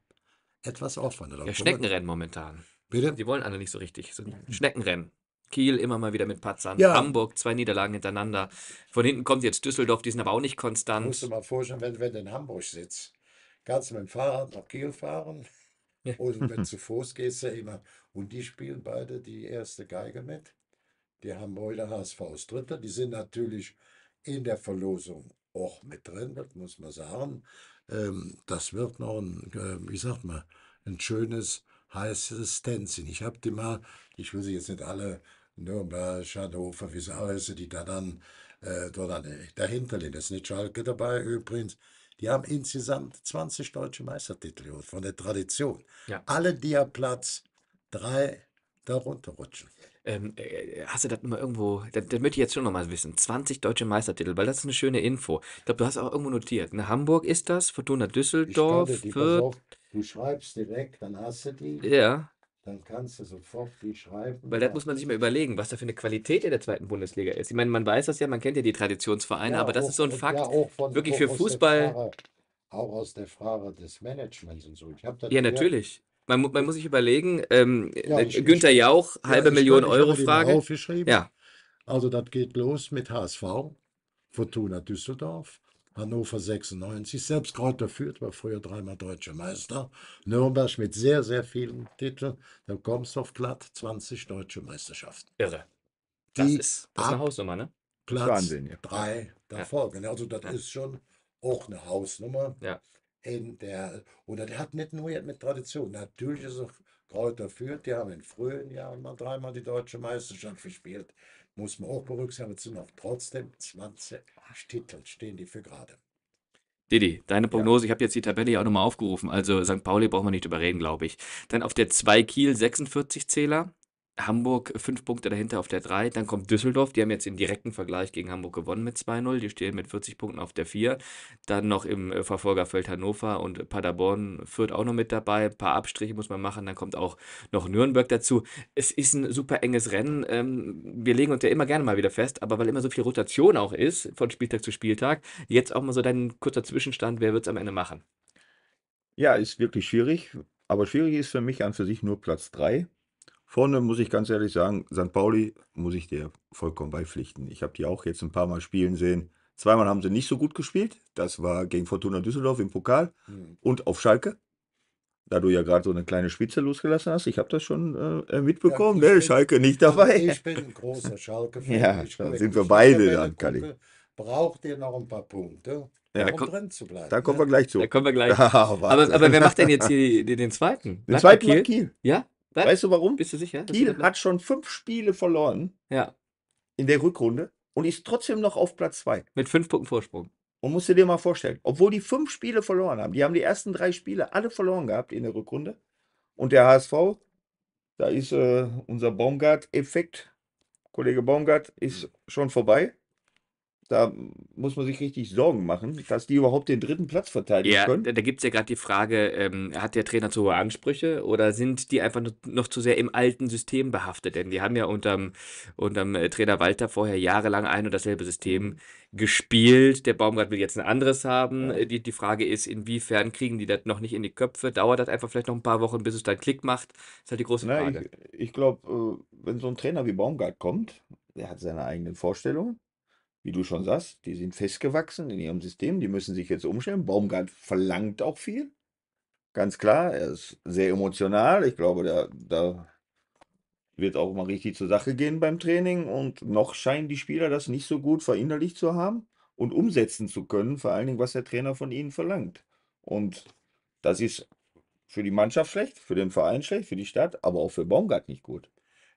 etwas Aufwand. Ja, Schneckenrennen momentan. Bitte? Die wollen alle nicht so richtig. So Schneckenrennen. Kiel immer mal wieder mit Patzern. Ja. Hamburg, zwei Niederlagen hintereinander. Von hinten kommt jetzt Düsseldorf, die sind aber auch nicht konstant. Musst du mal vorstellen, wenn, wenn du in Hamburg sitzt, kannst du mit dem Fahrrad nach Kiel fahren. Ja. Oder wenn du [LAUGHS] zu Fuß gehst, ja immer. Und die spielen beide die erste Geige mit. Die Hamburger HSV ist Dritter. Die sind natürlich in der Verlosung auch mit drin, das muss man sagen. Ähm, das wird noch ein, äh, wie sagt man, ein schönes, heißes Tänzchen. Ich habe die mal, ich will sie jetzt nicht alle Nürnberg, Schadhofer, wie sie heißen, die da dann äh, dort der Hinterlin ist nicht Schalke dabei übrigens. Die haben insgesamt 20 deutsche Meistertitel von der Tradition. Ja. Alle, die ja Platz 3 darunter rutschen. Ähm, äh, äh, hast du das mal irgendwo, das, das möchte ich jetzt schon nochmal wissen, 20 deutsche Meistertitel, weil das ist eine schöne Info. Ich glaube, du hast auch irgendwo notiert, In ne? Hamburg ist das, Fortuna Düsseldorf. Ich die, für... du schreibst direkt, dann hast du die. Ja dann kannst du sofort viel schreiben. Weil das muss man sich mal überlegen, was da für eine Qualität in der zweiten Bundesliga ist. Ich meine, man weiß das ja, man kennt ja die Traditionsvereine, ja, aber das auch, ist so ein Fakt, ja, von, wirklich für Fußball. Frage, auch aus der Frage des Managements und so. ja, natürlich. Man, man, muss sich überlegen, ähm, ja, äh, ich, Günther Jauch, halbe Million ich, ich Euro Frage. Ja. Also das geht los mit HSV, Fortuna Düsseldorf, Hannover 96, selbst Kräuter führt, war früher dreimal deutscher Meister, Nürnberg mit sehr, sehr vielen Titeln, dann kommst du auf glatt 20 deutsche Meisterschaften. Irre. Das Die ist, das eine Hausnummer, ne? Platz Wahnsinn, ja. drei ja. davor. Genau. Also das ja. ist schon auch eine Hausnummer. Ja. In der, oder der hat nicht nur mit Tradition, natürlich ist auch Kräuter führt, die haben in frühen Jahren mal dreimal die deutsche Meisterschaft gespielt muss man auch berücksichtigen, es sind auch trotzdem 20 Titel, stehen die für gerade. Didi, deine Prognose, ja. ich habe jetzt die Tabelle ja auch nochmal aufgerufen, also St. Pauli brauchen wir nicht überreden, glaube ich. Dann auf der 2 Kiel 46 Zähler, Hamburg fünf Punkte dahinter auf der 3. Dann kommt Düsseldorf, die haben jetzt im direkten Vergleich gegen Hamburg gewonnen mit 2-0. Die stehen mit 40 Punkten auf der 4. Dann noch im äh, Verfolgerfeld Hannover und Paderborn führt auch noch mit dabei. Ein paar Abstriche muss man machen. Dann kommt auch noch Nürnberg dazu. Es ist ein super enges Rennen. Ähm, wir legen uns ja immer gerne mal wieder fest, aber weil immer so viel Rotation auch ist von Spieltag zu Spieltag, jetzt auch mal so dein kurzer Zwischenstand. Wer wird es am Ende machen? Ja, ist wirklich schwierig. Aber schwierig ist für mich an für sich nur Platz 3 Vorne muss ich ganz ehrlich sagen, St. Pauli muss ich dir vollkommen beipflichten. Ich habe die auch jetzt ein paar Mal spielen sehen. Zweimal haben sie nicht so gut gespielt. Das war gegen Fortuna Düsseldorf im Pokal mhm. und auf Schalke. Da du ja gerade so eine kleine Spitze losgelassen hast, ich habe das schon äh, äh mitbekommen. Ja, ne, Schalke nicht dabei. Ich bin ein großer [LAUGHS] Schalke-Fan. ja, sind wir beide dann, Kalli. Braucht ihr noch ein paar Punkte? Ja, um drin zu bleiben. Da kommen ne? wir gleich zu. Da kommen wir gleich. Ja, [LAUGHS] ah, aber, aber wer macht denn jetzt hier den, den zweiten? Den Black zweiten Kiel? Kiel. Ja? Was? Weißt du warum? Bist du sicher? Kiel hat schon fünf Spiele verloren. Ja. In der Rückrunde und ist trotzdem noch auf Platz zwei. Mit fünf Punkten Vorsprung. Und musst du dir mal vorstellen, obwohl die fünf Spiele verloren haben, die haben die ersten drei Spiele alle verloren gehabt in der Rückrunde. Und der HSV, da ist äh, unser Baumgart-Effekt, Kollege Baumgart, ist mhm. schon vorbei. Da muss man sich richtig Sorgen machen, dass die überhaupt den dritten Platz verteidigen ja, können. Da, da gibt es ja gerade die Frage, ähm, hat der Trainer zu hohe Ansprüche oder sind die einfach noch, zu sehr im alten System behaftet? Denn die haben ja unterm, unterm äh, Trainer Walter vorher jahrelang ein und dasselbe System mhm. gespielt. Der Baumgart will jetzt ein anderes haben. Ja. Äh, die, die Frage ist, inwiefern kriegen die das noch nicht in die Köpfe? Dauert das einfach vielleicht noch ein paar Wochen, bis es dann Klick macht? Das ist halt die große Na, Frage. ich, ich glaube, äh, wenn so ein Trainer wie Baumgart kommt, der hat seine eigenen Vorstellungen wie du schon sagst, die sind festgewachsen in ihrem System, die müssen sich jetzt umstellen. Baumgart verlangt auch viel, ganz klar. Er ist sehr emotional. Ich glaube, da, da wird auch mal richtig zur Sache gehen beim Training. Und noch scheinen die Spieler das nicht so gut verinnerlicht zu haben und umsetzen zu können, vor allen Dingen, was der Trainer von ihnen verlangt. Und das ist für die Mannschaft schlecht, für den Verein schlecht, für die Stadt, aber auch für Baumgart nicht gut.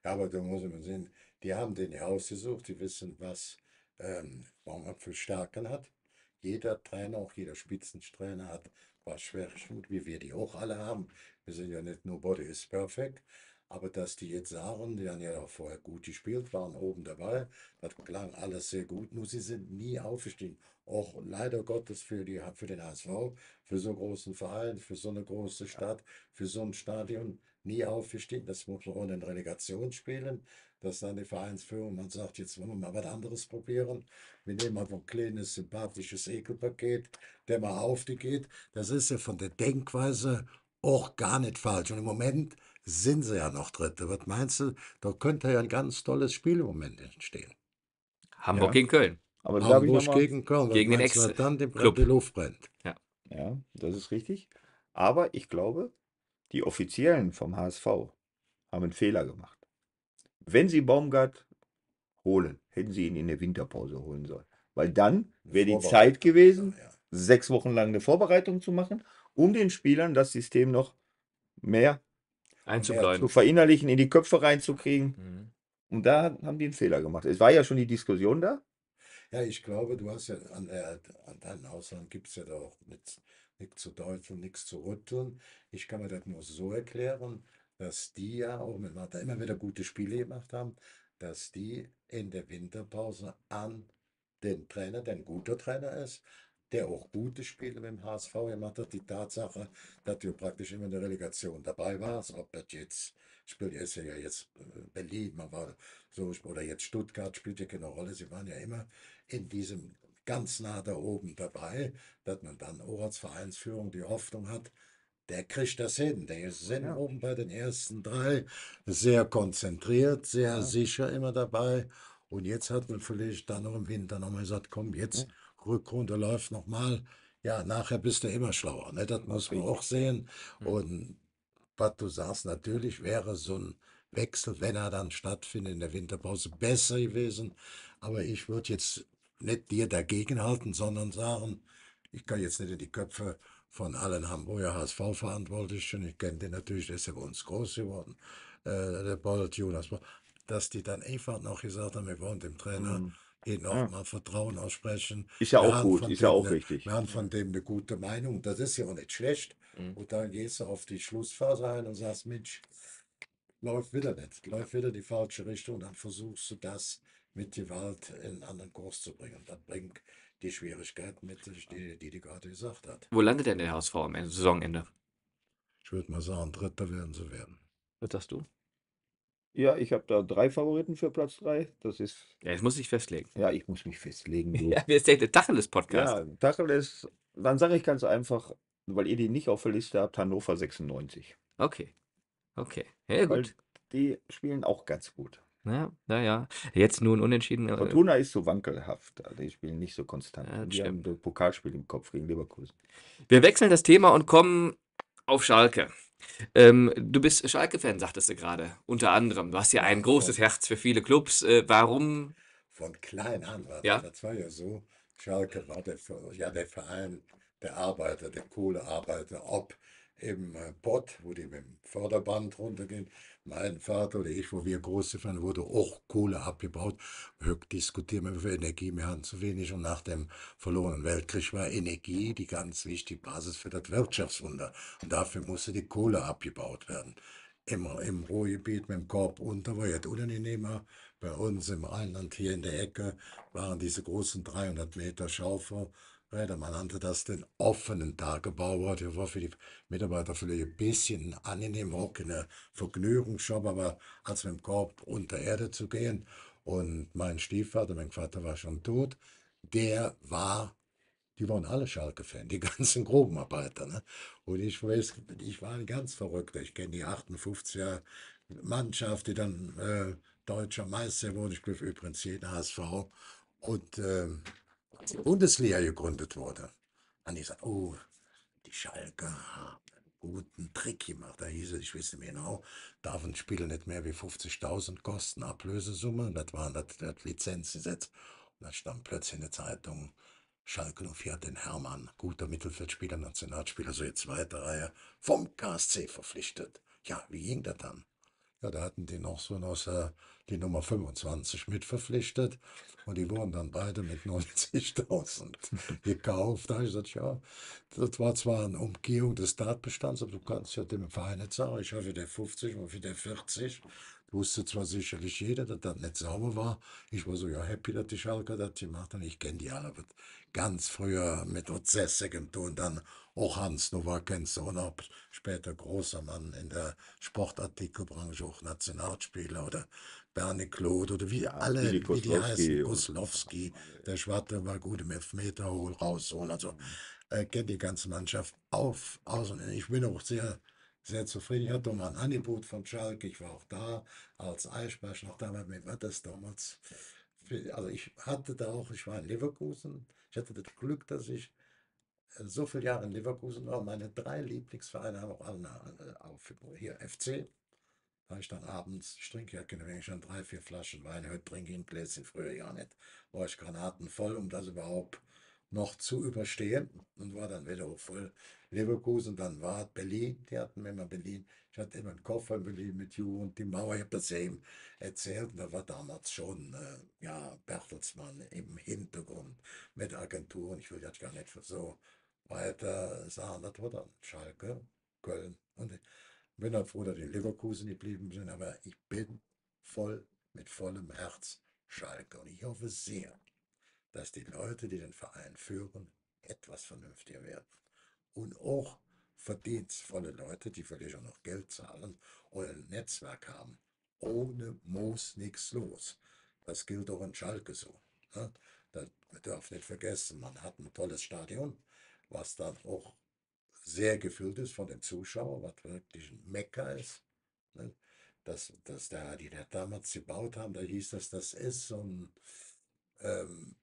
Ja, aber da muss man sehen, die haben den ja ausgesucht, die wissen, was ähm, Baumapfelstärken hat. Jeder Trainer, auch jeder Spitzenstrainer hat was Schwerpunkt, wie wir die auch alle haben. Wir sind ja nicht nur Body is Perfect, aber dass die jetzt sagen, die haben ja auch vorher gut gespielt, waren oben dabei, das klang alles sehr gut, nur sie sind nie aufgestiegen. Auch leider Gottes für, die, für den HSV, für so einen großen Verein, für so eine große Stadt, für so ein Stadion, nie aufgestiegen. Das muss man auch in den Relegationsspielen dass dann die Vereinsführung man sagt, jetzt wollen wir mal was anderes probieren. Wir nehmen einfach ein kleines, sympathisches Ekelpaket, der mal auf die geht. Das ist ja von der Denkweise auch gar nicht falsch. Und im Moment sind sie ja noch Dritte. Was meinst du, da könnte ja ein ganz tolles Spiel im Moment entstehen. Hamburg ja. gegen Köln. Aber Hamburg gegen Köln. Gegen den Ex dann dem Club. die Luft brennt. Ja. ja, das ist richtig. Aber ich glaube, die Offiziellen vom HSV haben einen Fehler gemacht. Wenn Sie Baumgart holen, hätten Sie ihn in der Winterpause holen sollen. Weil dann wäre die Zeit gewesen, ja, ja. sechs Wochen lang eine Vorbereitung zu machen, um den Spielern das System noch mehr einzubleiben. zu verinnerlichen, in die Köpfe reinzukriegen. Mhm. Und da haben die einen Fehler gemacht. Es war ja schon die Diskussion da. Ja, ich glaube, du hast ja an, der, äh, an deinem Ausland gibt es ja da auch nichts zu deuteln, nichts zu rütteln. Ich kann mir das nur so erklären, dass die ja auch mit Martha immer wieder gute Spiele gemacht haben, dass die in der Winterpause an den Trainer, der ein guter Trainer ist, der auch gute Spiele mit dem HSV gemacht hat. Die Tatsache, dass du praktisch immer in der Relegation dabei warst, ob das jetzt spielt, ist ja jetzt äh, Berlin, man war so, oder jetzt Stuttgart spielt ja keine Rolle. Sie waren ja immer in diesem ganz nah da oben dabei, dass man dann auch als Vereinsführung die Hoffnung hat, der kriegt das hin. Der ist ja. oben bei den ersten drei sehr konzentriert, sehr ja. sicher immer dabei. Und jetzt hat man vielleicht dann noch im Winter nochmal gesagt, komm, jetzt ja. Rückrunde läuft nochmal. Ja, nachher bist du immer schlauer. Ne? Das muss man auch sehen. Hm. Und was du sagst, natürlich wäre so ein Wechsel, wenn er dann stattfindet in der Winterpause, besser gewesen. Aber ich würde jetzt nicht dir dagegenhalten, sondern sagen, ich kann jetzt nicht in die Köpfe von allen Hamburger HSV-Verantwortlichen, ich kenne den natürlich, der ist ja bei uns groß geworden, äh, der Paul Jonas, dass die dann einfach noch gesagt haben, wir wollen dem Trainer mhm. ihnen auch ja. mal Vertrauen aussprechen. Ist ja auch gut, ist ja auch eine, wichtig. Wir haben von dem eine gute Meinung, das ist ja auch nicht schlecht. Mhm. Und dann gehst du auf die Schlussphase ein und sagst, Mensch, läuft wieder nicht, läuft wieder die falsche Richtung, dann versuchst du das mit Gewalt in einen anderen Kurs zu bringen. Dann bringt die Schwierigkeit mit sich, die, die die gerade gesagt hat. Wo landet denn der HSV am Saisonende? Ich würde mal sagen, Dritter werden sie werden. Was sagst du? Ja, ich habe da drei Favoriten für Platz drei. Das ist. Ja, jetzt muss ich festlegen. Ja, ich muss mich festlegen. Du. [LAUGHS] Ja, wir sind der Tacheles-Podcast. Ja, Tacheles. Dann sage ich ganz einfach, weil ihr die nicht auf der Liste habt, Hannover 96. Okay. Okay. Ja, gut. Weil die spielen auch ganz gut. Ja, ja, ja. Jetzt nur ein Unentschieden. Äh, Fortuna ist so wankelhaft. Also die spielen nicht so konstant. Ja, das Die haben stimmt. Pokalspiel im Kopf gegen Leverkusen. Wir wechseln das Thema und kommen auf Schalke. Ähm, du bist Schalke-Fan, sagtest du gerade. Unter anderem. Du hast ja ein großes Herz für viele Clubs. Äh, warum? Von klein an war Ja. das. war ja so. Schalke war der, ja, der Verein der Arbeiter, der Kohlearbeiter, ob im äh, Pott, wo die mit dem Förderband runtergehen, mein Vater oder ich, wo wir groß gefahren wurde auch oh, Kohle abgebaut. Wir diskutieren wir über Energie, wir haben zu wenig. Und nach dem verlorenen Weltkrieg war Energie die ganz wichtige Basis für das Wirtschaftswunder. Und dafür musste die Kohle abgebaut werden. Immer im Ruhrgebiet mit dem Korb unter war jetzt unangenehmer. Bei uns im Rheinland hier in der Ecke waren diese großen 300 Meter Schaufel. Man nannte das den offenen Tagebau, war für die Mitarbeiter vielleicht ein bisschen angenehm, auch in eine Vergnügungsshop, aber als mit dem Korb unter Erde zu gehen. Und mein Stiefvater, mein Vater war schon tot, der war, die waren alle Schalke-Fan, die [LAUGHS] ganzen Grubenarbeiter. Ne? Und ich, weiß, ich war ganz verrückt, Ich kenne die 58er Mannschaft, die dann äh, deutscher Meister wurde. Ich glaube übrigens jeden HSV. Und. Ähm, als die Bundesliga gegründet wurde, haben die gesagt, oh, die Schalke haben einen guten Trick gemacht. Da hieß es, ich weiß nicht mehr genau, darf ein Spiel nicht mehr wie 50.000 kosten, Ablösesumme. Und Das war das, das Lizenzgesetz. Und dann stand plötzlich in der Zeitung, Schalke 04 hat den Hermann, guter Mittelfeldspieler, Nationalspieler, so also jetzt zweite Reihe, vom KSC verpflichtet. Ja, wie ging das dann? Ja, da hatten die noch so aus der, die Nummer 25 mitverpflichtet und die wurden dann beide mit 90.000 [LAUGHS] gekauft. Da habe ich gesagt, ja, das war zwar eine Umgehung des Tatbestands, aber du kannst ja dem Verein nicht sagen, ich habe wieder 50 und wieder 40. Wusste zwar sicherlich jeder, dass das nicht sauber war. Ich war so, ja, happy, dass die Schalker das gemacht haben. Ich kenne die alle, aber ganz früher mit Ozessigem tun, dann Oh, auch Hans und auch später großer Mann in der Sportartikelbranche, auch Nationalspieler oder Bernie Claude oder wie alle, die wie die heißen, Koslowski, der Schwarte war gut im Elfmeter raus, und also mhm. äh, kennt die ganze Mannschaft auf, aus und ich bin auch sehr sehr zufrieden. Ich hatte mal ein Angebot von Schalke, ich war auch da als Eisbach noch damals, mir war das damals also ich hatte da auch, ich war in Leverkusen, ich hatte das Glück, dass ich äh, so viele Jahre in Leverkusen war, oh, meine drei Lieblingsvereine haben auch alle äh, auf. Hier FC, da ich dann abends, ich trinke ja keine schon drei, vier Flaschen Wein, heute trinke ich ein Gläschen, früher ja nicht, war ich Granaten voll, um das überhaupt noch zu überstehen und war dann wieder voll Leverkusen, dann war Berlin, die hatten immer Berlin, ich hatte immer einen Koffer in Berlin mit Ju und die Mauer, ich habe das eben erzählt, und da war damals schon, äh, ja, Bertelsmann im Hintergrund mit Agenturen, ich will das gar nicht für so weiter Saarland, dann Schalke, Köln. Und ich bin dann froh, dass die Leverkusen geblieben sind, aber ich bin voll, mit vollem Herz Schalke. Und ich hoffe sehr, dass die Leute, die den Verein führen, etwas vernünftiger werden. Und auch verdienstvolle Leute, die vielleicht auch noch Geld zahlen oder ein Netzwerk haben. Ohne Moos nichts los. Das gilt auch in Schalke so. Ne? Das darf nicht vergessen, man hat ein tolles Stadion, was dann auch sehr gefüllt ist von den Zuschauern, was wirklich ein Mecker ist. Ne? Dass, dass da, die da damals gebaut haben, da hieß das, das ist so ein. Ähm,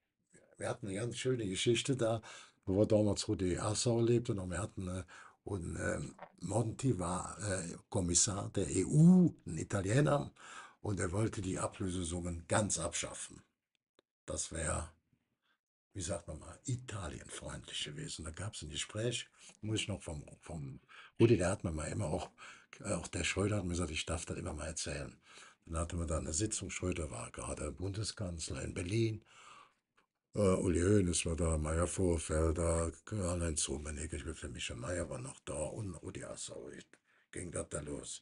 wir hatten eine ganz schöne Geschichte da, wo wir damals Rudi Assau lebte und wir hatten eine, äh, und ähm, Monti war äh, Kommissar der EU, ein Italiener, und er wollte die Ablösesummen ganz abschaffen. Das wäre wie sagt man mal, italienfreundlich gewesen. Da gab es ein Gespräch, muss ich noch vom, vom Rudi, der hat mir mal immer auch, äh, auch der Schröder hat mir gesagt, ich darf das immer mal erzählen. Dann hatten wir da eine Sitzung, Schröder war gerade Bundeskanzler in Berlin. Äh, Uli Hoeneß war da, Meier Vorfelder, Karl-Heinz Rummenigge, Michel Meier war noch da und Rudi Assauer. Ah, ging das da los?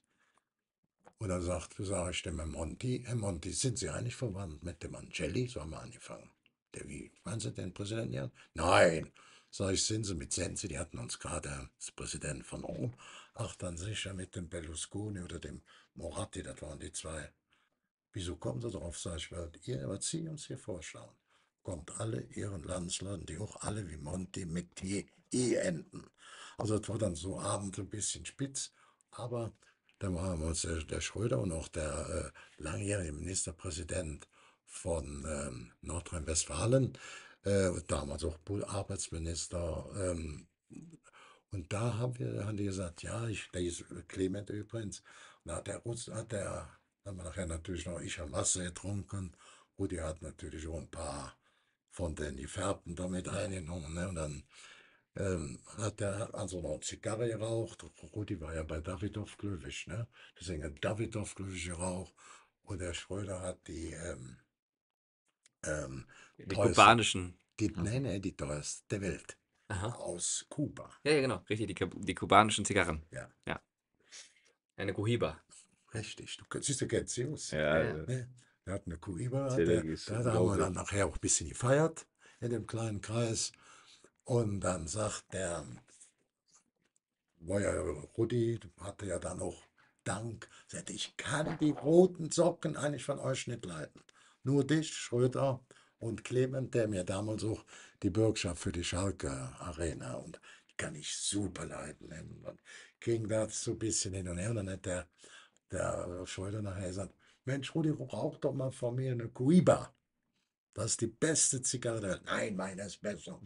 Und dann sagt, sage ich dem Herr Monti, Herr Monti, sind Sie eigentlich verwandt mit dem Angeli? So haben wir angefangen. Der, wie, waren Sie denn Präsidenten Ja. Nein, sag ich, sind Sie mit Sensi, die hatten uns gerade als Präsident von Rom. Ach, dann sicher mit dem Berlusconi oder dem Moratti, das waren die zwei. Wieso kommen Sie darauf? Sag ich, weil ihr, was Sie uns hier vorschauen, kommt alle Ihren Landsleuten, die auch alle wie Monti mit T, e enden. Also das war dann so abends ein bisschen spitz, aber dann waren wir uns der, äh, der Schröder und auch der äh, langjährige Ministerpräsident von ähm, Nordrhein-Westfalen, äh, damals auch Arbeitsminister. Ähm, und da haben wir haben die gesagt, ja, ich lese Clement übrigens. Und da hat der, hat der, haben wir nachher natürlich noch, ich am Wasser getrunken. Rudi hat natürlich auch ein paar von den Gefärbten damit eingenommen. Ne? Und dann ähm, hat er also noch Zigarre geraucht. Rudi war ja bei Davidov Glöwisch, ne? Deswegen hat Davidoff Glöwig geraucht. Und der Schröder hat die ähm, ähm, die teuersten, kubanischen. Die, nein, nein, die teuerste Welt. Aha. Aus Kuba. Ja, ja, genau, richtig, die, die kubanischen Zigarren. Ja. ja. Eine Cohiba. Richtig, du siehst, du kennst sie Ja, ja. Ne? Wir hatten eine Cohiba, da, haben wir dann nachher auch ein bisschen gefeiert in dem kleinen Kreis. Und dann sagt der, war ja Rudi, hatte ja dann auch Dank, sagte, ich kann die roten Socken eigentlich von euch nicht leiden. Nur dich, Schröder und Clement, der mir damals auch die Bürgschaft für die Schalke Arena und kann ich super leiden. Und ging das so ein bisschen hin und her. Und dann hat der, der Schröder nachher gesagt, Mensch, Rudi, rauch doch mal von mir eine Cuiba. Das ist die beste Zigarette. Nein, meine ist besser.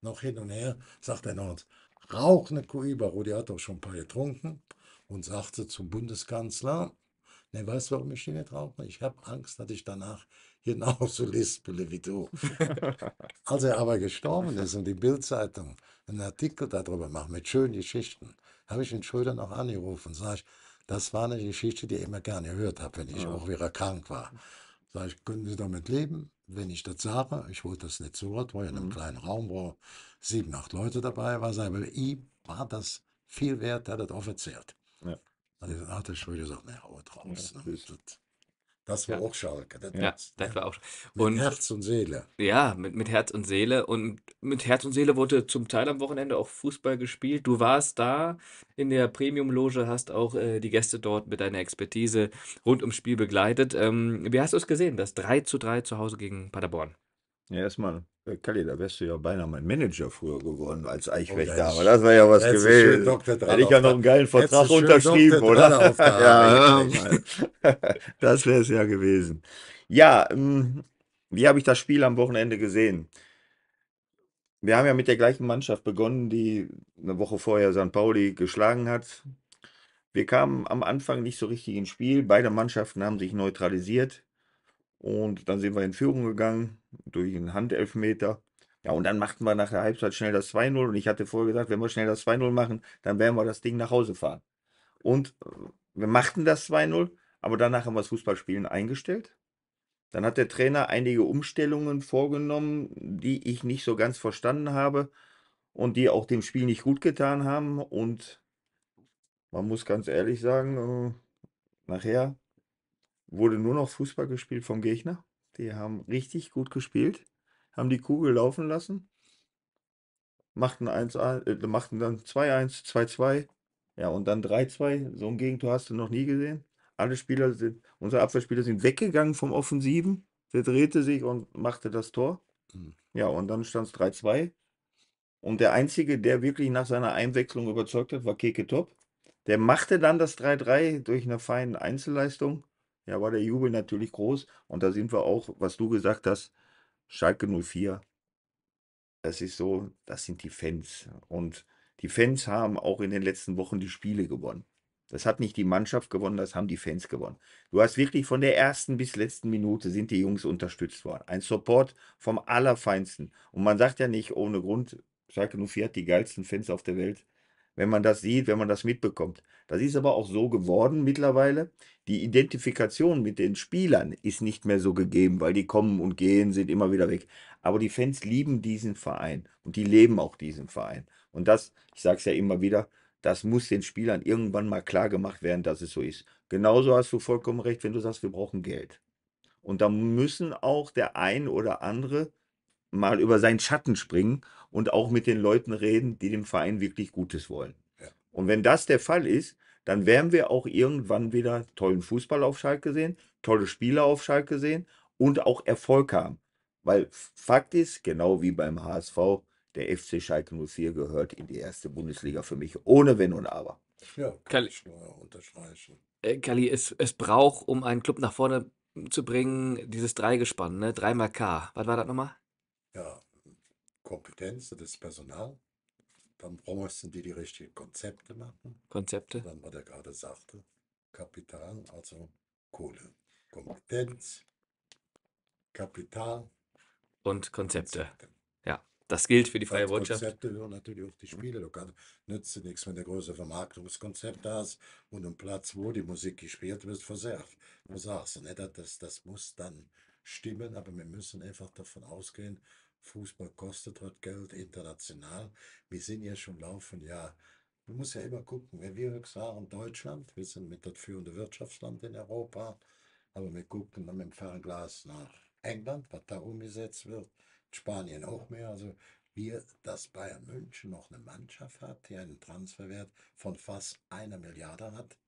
noch hin und her, sagt er noch, rauch eine Cuiba. Rudi hat doch schon ein paar getrunken und sagte zum Bundeskanzler, Ne, weißt du, warum ich die nicht rauche? Ich habe Angst, dass ich danach genauso lispele wie du. [LAUGHS] Als er aber gestorben ist und die Bildzeitung einen Artikel darüber macht mit schönen Geschichten, habe ich den Schröder noch angerufen und sage, das war eine Geschichte, die ich immer gerne gehört habe, wenn ich ja. auch wieder krank war. Sag ich, können Sie damit leben, wenn ich das sage? Ich wollte das nicht zu Wort, war ja in einem mhm. kleinen Raum, wo sieben, acht Leute dabei waren. Aber ihm war das viel wert, er hat das auch erzählt. Ja. Also dann hat er schon gesagt, naja, aber draußen. Ja, ne? das, das, war ja. auch Schalke. Das, ja, das, das war auch und, Mit Herz und Seele. Ja, mit, mit Herz und Seele. Und mit Herz und Seele wurde zum Teil am Wochenende auch Fußball gespielt. Du warst da in der Premium-Loge, hast auch äh, die Gäste dort mit deiner Expertise rund ums Spiel begleitet. Ähm, wie hast du es gesehen, das 3 zu 3 zu Hause gegen Paderborn? Ja, erstmal, äh, Kalli, da wärst du ja beinahe mein Manager früher geworden als oh, Eichwächter. Oh, das wäre ja was gewesen. Hätte ich ja noch einen geilen Vertrag unterschrieben, oder? [LAUGHS] ja, [LAUGHS] das wäre es ja gewesen. Ja, ähm, wie habe ich das Spiel am Wochenende gesehen? Wir haben ja mit der gleichen Mannschaft begonnen, die eine Woche vorher St. Pauli geschlagen hat. Wir kamen am Anfang nicht so richtig ins Spiel. Beide Mannschaften haben sich neutralisiert. Und dann sind wir in Führung gegangen durch einen Handelfmeter. Ja, und dann machten wir nach der Halbzeit schnell das 2-0. Und ich hatte vorher gesagt, wenn wir schnell das 2-0 machen, dann werden wir das Ding nach Hause fahren. Und äh, wir machten das 2-0, aber danach haben wir das Fußballspielen eingestellt. Dann hat der Trainer einige Umstellungen vorgenommen, die ich nicht so ganz verstanden habe und die auch dem Spiel nicht gut getan haben. Und man muss ganz ehrlich sagen, äh, nachher wurde nur noch Fußball gespielt vom Gegner. Die haben richtig gut gespielt, haben die Kugel laufen lassen, machten, 1, äh, machten dann 2-1, 2-2, ja, und dann 3-2. So ein Gegentor hast du noch nie gesehen. Alle Spieler sind, unsere Abwehrspieler sind weggegangen vom Offensiven. Der drehte sich und machte das Tor. Mhm. Ja, und dann stand es 3-2. Und der Einzige, der wirklich nach seiner Einwechslung überzeugt hat, war Keke Top. Der machte dann das 3-3 durch eine feine Einzelleistung. Ja, war der Jubel natürlich groß. Und da sind wir auch, was du gesagt hast, Schalke 04. Das ist so, das sind die Fans. Und die Fans haben auch in den letzten Wochen die Spiele gewonnen. Das hat nicht die Mannschaft gewonnen, das haben die Fans gewonnen. Du hast wirklich von der ersten bis letzten Minute sind die Jungs unterstützt worden. Ein Support vom Allerfeinsten. Und man sagt ja nicht ohne Grund, Schalke 04 hat die geilsten Fans auf der Welt wenn man das sieht, wenn man das mitbekommt. Das ist aber auch so geworden mittlerweile. Die Identifikation mit den Spielern ist nicht mehr so gegeben, weil die kommen und gehen, sind immer wieder weg. Aber die Fans lieben diesen Verein und die leben auch diesen Verein. Und das, ich sage es ja immer wieder, das muss den Spielern irgendwann mal klar gemacht werden, dass es so ist. Genauso hast du vollkommen recht, wenn du sagst, wir brauchen Geld. Und da müssen auch der ein oder andere mal über seinen Schatten springen und auch mit den Leuten reden, die dem Verein wirklich Gutes wollen. Ja. Und wenn das der Fall ist, dann werden wir auch irgendwann wieder tollen Fußball auf Schalke sehen, tolle Spiele auf Schalke sehen und auch Erfolg haben. Weil Fakt ist, genau wie beim HSV, der FC Schalke 04 gehört in die erste Bundesliga für mich, ohne Wenn und Aber. Ja, kann ich nur unterstreichen. Äh, Kali, es, es braucht, um einen Club nach vorne zu bringen, dieses Dreigespann, ne? Dreimal K. Was war das nochmal? Ja, Kompetenz und das Personal. Dann müssen die die richtigen Konzepte machen. Konzepte. Dann, was er gerade sagte, Kapital, also Kohle. Kompetenz, Kapital. Und Konzepte. Konzepte. Ja, das gilt für die freie Wirtschaft. Konzepte hören natürlich auch die mhm. Spiele. Du kannst, nützt nichts, wenn du große Vermarktungskonzept hast und ein Platz, wo die Musik gespielt wird, versagt. versagst. Ne? Das, das muss dann stimmen, aber wir müssen einfach davon ausgehen, Fußball kostet heute halt Geld international. Wir sind ja schon laufen, ja. Man muss ja immer gucken, wenn wir sagen Deutschland, wir sind mit das führende Wirtschaftsland in Europa, aber wir gucken dann mit dem Fernglas nach England, was da umgesetzt wird, Spanien auch mehr. Also wir, dass Bayern München noch eine Mannschaft hat, die einen Transferwert von fast einer Milliarde hat.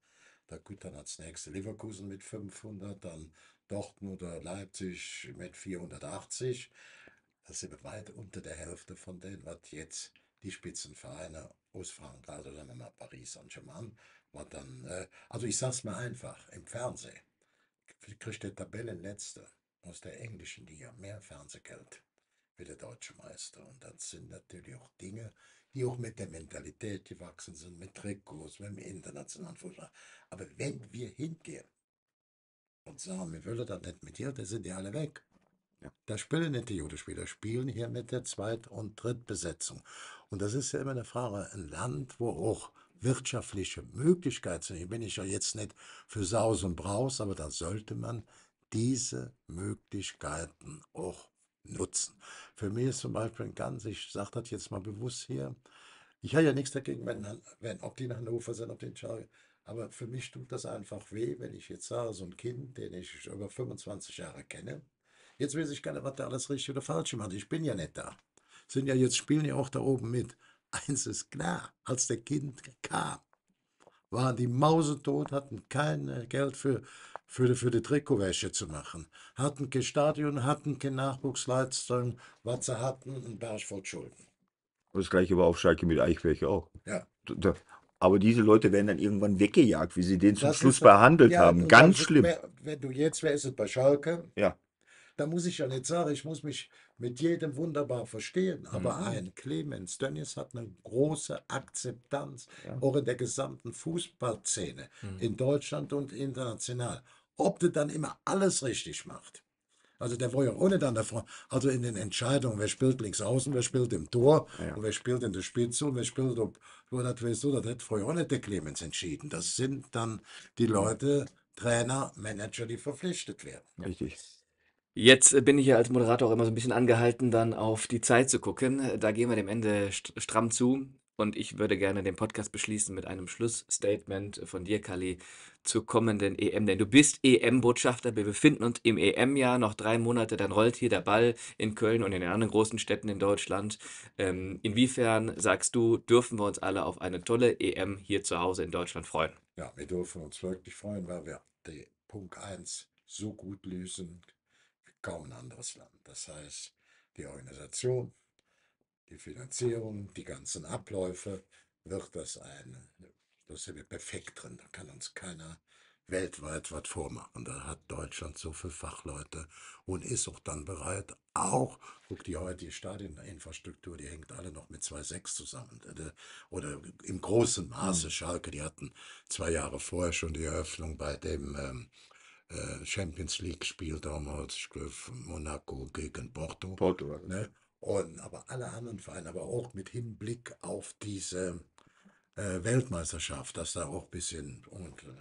Da gut, dann als nächste Leverkusen mit 500, dann Dortmund oder Leipzig mit 480. Das sind weit unter der Hälfte von denen, was jetzt die Spitzenvereine aus Frankreich, also sagen wir Paris Saint-Germain, was dann, äh, also ich sag's mal einfach, im Fernsehen kriegt der Tabellenletzte aus der englischen Liga mehr Fernsehgeld wie der deutsche Meister. Und das sind natürlich auch Dinge, die auch mit der Mentalität gewachsen sind, mit Trikots, mit dem internationalen Fußball. Aber wenn wir hingehen und sagen, wir würden das nicht mit dir, dann sind die alle weg. Ja. Das spielen nicht die Judenspieler, das spielen hier mit der Zweit- und Drittbesetzung. Und das ist ja immer eine Frage, ein Land, wo auch wirtschaftliche Möglichkeiten sind. Ich bin ich ja jetzt nicht für Saus und Braus, aber da sollte man diese Möglichkeiten auch nutzen. Für mich ist zum Beispiel ein ganz, ich sage das jetzt mal bewusst hier, ich habe ja nichts dagegen, wenn, wenn ob die nach Hannover sind, ob den Schalke, aber für mich tut das einfach weh, wenn ich jetzt sage, so ein Kind, den ich über 25 Jahre kenne, Jetzt weiß ich gar nicht, was da alles richtig oder falsch macht. Ich bin ja nicht da. Sind ja jetzt spielen ja auch da oben mit. Eins ist klar, als der Kind kam, waren die Mausetot, hatten kein äh, Geld für, für, für die Trikotwäsche zu machen, hatten kein Stadion, hatten kein Nachwuchsleistung, was sie hatten, ein Berg voll Schulden. Das gleiche war auf Schalke mit Eichwäsche auch. Ja. Da, aber diese Leute werden dann irgendwann weggejagt, wie sie den zum das Schluss behandelt ja, haben. Ganz schlimm. wenn du jetzt, wer ist es bei Schalke? Ja. Da muss ich ja nicht sagen, ich muss mich mit jedem wunderbar verstehen. Aber mhm. ein Clemens Dönnies hat eine große Akzeptanz, ja. auch in der gesamten Fußballszene, mhm. in Deutschland und international. Ob der dann immer alles richtig macht. Also der war ja ohne dann davon. Also in den Entscheidungen, wer spielt links außen, wer spielt im Tor ja. und wer spielt in der Spitze und wer spielt ob wo das weißt du, das hat vorher auch nicht der Clemens entschieden. Das sind dann die mhm. Leute, Trainer, Manager, die verpflichtet werden. Richtig. Jetzt äh, bin ich ja als Moderator auch immer so ein bisschen angehalten, dann auf die Zeit zu gucken. Da gehen wir dem Ende stramm zu. Und ich würde gerne den Podcast beschließen mit einem Schlussstatement von dir, Kali, zur kommenden EM. Denn du bist EM-Botschafter. Wir befinden uns im EM-Jahr noch drei Monate. Dann rollt hier der Ball in Köln und in den anderen großen Städten in Deutschland. Ähm, inwiefern sagst du, dürfen wir uns alle auf eine tolle EM hier zu Hause in Deutschland freuen? Ja, wir dürfen uns wirklich freuen, weil wir den Punkt 1 so gut lösen kaum ein anderes Land. Das heißt, die Organisation, die Finanzierung, die ganzen Abläufe, wird das ein, das sind wir perfekt drin. Da kann uns keiner weltweit was vormachen. Da hat Deutschland so viele Fachleute und ist auch dann bereit, auch, guck die heutige Stadioninfrastruktur, die hängt alle noch mit 2,6 zusammen. Ne? Oder im großen Maße mhm. Schalke, die hatten zwei Jahre vorher schon die Eröffnung bei dem ähm, äh, Champions League-Spiel damals, ich glaube, Monaco gegen Porto. Porto, ne? Und, aber alle anderen Vereine, aber auch mit Hinblick auf diese äh, Weltmeisterschaft, dass da auch ein bisschen und äh,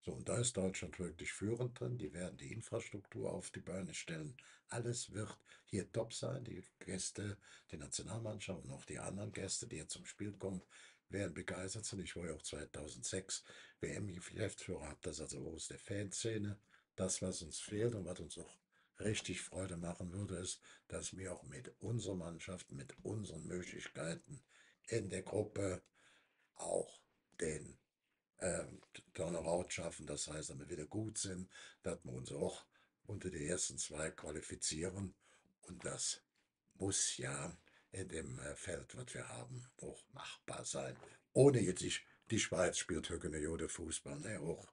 so, und da ist Deutschland wirklich führend drin. Die werden die Infrastruktur auf die Beine stellen. Alles wird hier top sein. Die Gäste, die Nationalmannschaft und auch die anderen Gäste, die hier zum Spiel kommen, werden begeistert sein. Ich war ja auch 2006 WM-Geschäftsführer, habe das also aus der Fanszene das, was uns fehlt und was uns auch richtig Freude machen würde, ist, dass wir auch mit unserer Mannschaft, mit unseren Möglichkeiten in der Gruppe auch den äh, Turnaround schaffen. Das heißt, dass wir wieder gut sind, dass wir uns auch unter die ersten zwei qualifizieren. Und das muss ja in dem äh, Feld, was wir haben, auch machbar sein. Ohne jetzt, die Schweiz spielt Högene Jode Fußball, ne, auch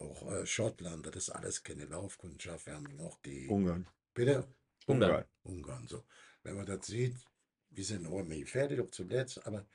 auch äh, Schottland, das ist alles keine Laufkundschaft. Wir haben noch die. Ungarn. Bitte? Ungarn. Ungarn, so. Wenn man das sieht, wir sind noch nicht fertig, auch zuletzt, aber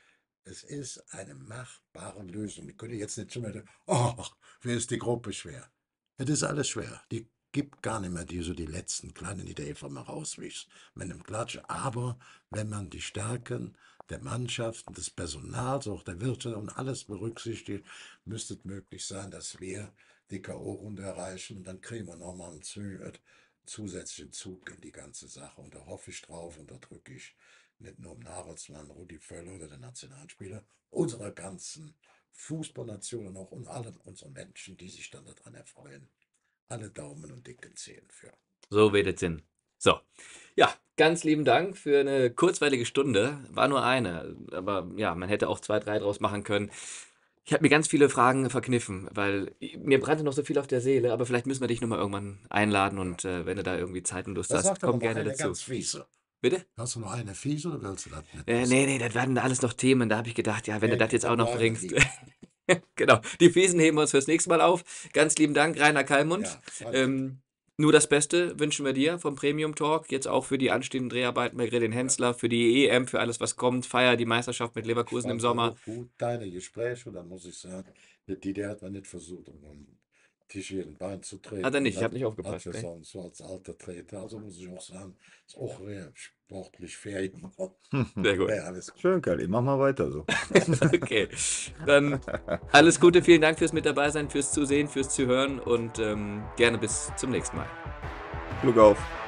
es ist eine machbare Lösung. Ich könnte jetzt nicht schon mehr sagen, oh, wer ist die Gruppe schwer? Das ist alles schwer. Die gibt gar nicht mehr die, so die letzten Kleinen, die der einfach mal rauswischt mit einem Klatsch. Aber wenn man die Stärken der Mannschaften, des Personals, auch der Wirtschaft und alles berücksichtigt, müsste es möglich sein, dass wir die K.O.-Runde erreichen. Und dann kriegen wir nochmal einen äh, zusätzlichen Zug in die ganze Sache. Und da hoffe ich drauf und da drücke ich nicht nur im Nachholzland Rudi Völler oder der Nationalspieler, unserer ganzen Fußballnation und auch und allen unseren Menschen, die sich dann daran erfreuen, alle Daumen und dicken Zehen für. So wird es hin. So. Ja, ganz lieben Dank für eine kurzweilige Stunde. War nur eine, aber ja, man hätte auch zwei, drei draus machen können. Ich habe mir ganz viele Fragen verkniffen, weil mir brannte noch so viel auf der Seele, aber vielleicht müssen wir dich nochmal irgendwann einladen und äh, wenn du da irgendwie Zeit und Lust das hast, komm gerne dazu. Ganz fiese. Bitte? Hast du noch eine fiese oder willst du das nicht? Äh, nee, nee, das werden alles noch Themen. Da habe ich gedacht, ja, wenn ja, du das jetzt auch noch bringst. [LAUGHS] genau. Die Fiesen heben wir uns fürs nächste Mal auf. Ganz lieben Dank, Rainer Kalmund. Ja, nur das Beste wünschen wir dir vom Premium Talk, jetzt auch für die anstehenden Dreharbeiten bei Gredin Hensler, für die EM, für alles, was kommt. Feier die Meisterschaft mit Leverkusen im Sommer. Gut, deine Gespräche, dann muss ich sagen, der Didi hat man nicht versucht, um den Tisch hier in den Bein zu treten. Hat er nicht, ich habe nicht aufgepasst. Hat sonst ne? so als alter Treter, also muss ich auch sagen, ist auch sportlich fähigen. [LAUGHS] Sehr gut. Ja, Schön, Kali. Mach mal weiter so. [LAUGHS] okay. Dann alles Gute, vielen Dank fürs mit dabei sein, fürs Zusehen, fürs Zuhören und ähm, gerne bis zum nächsten Mal. Glück auf.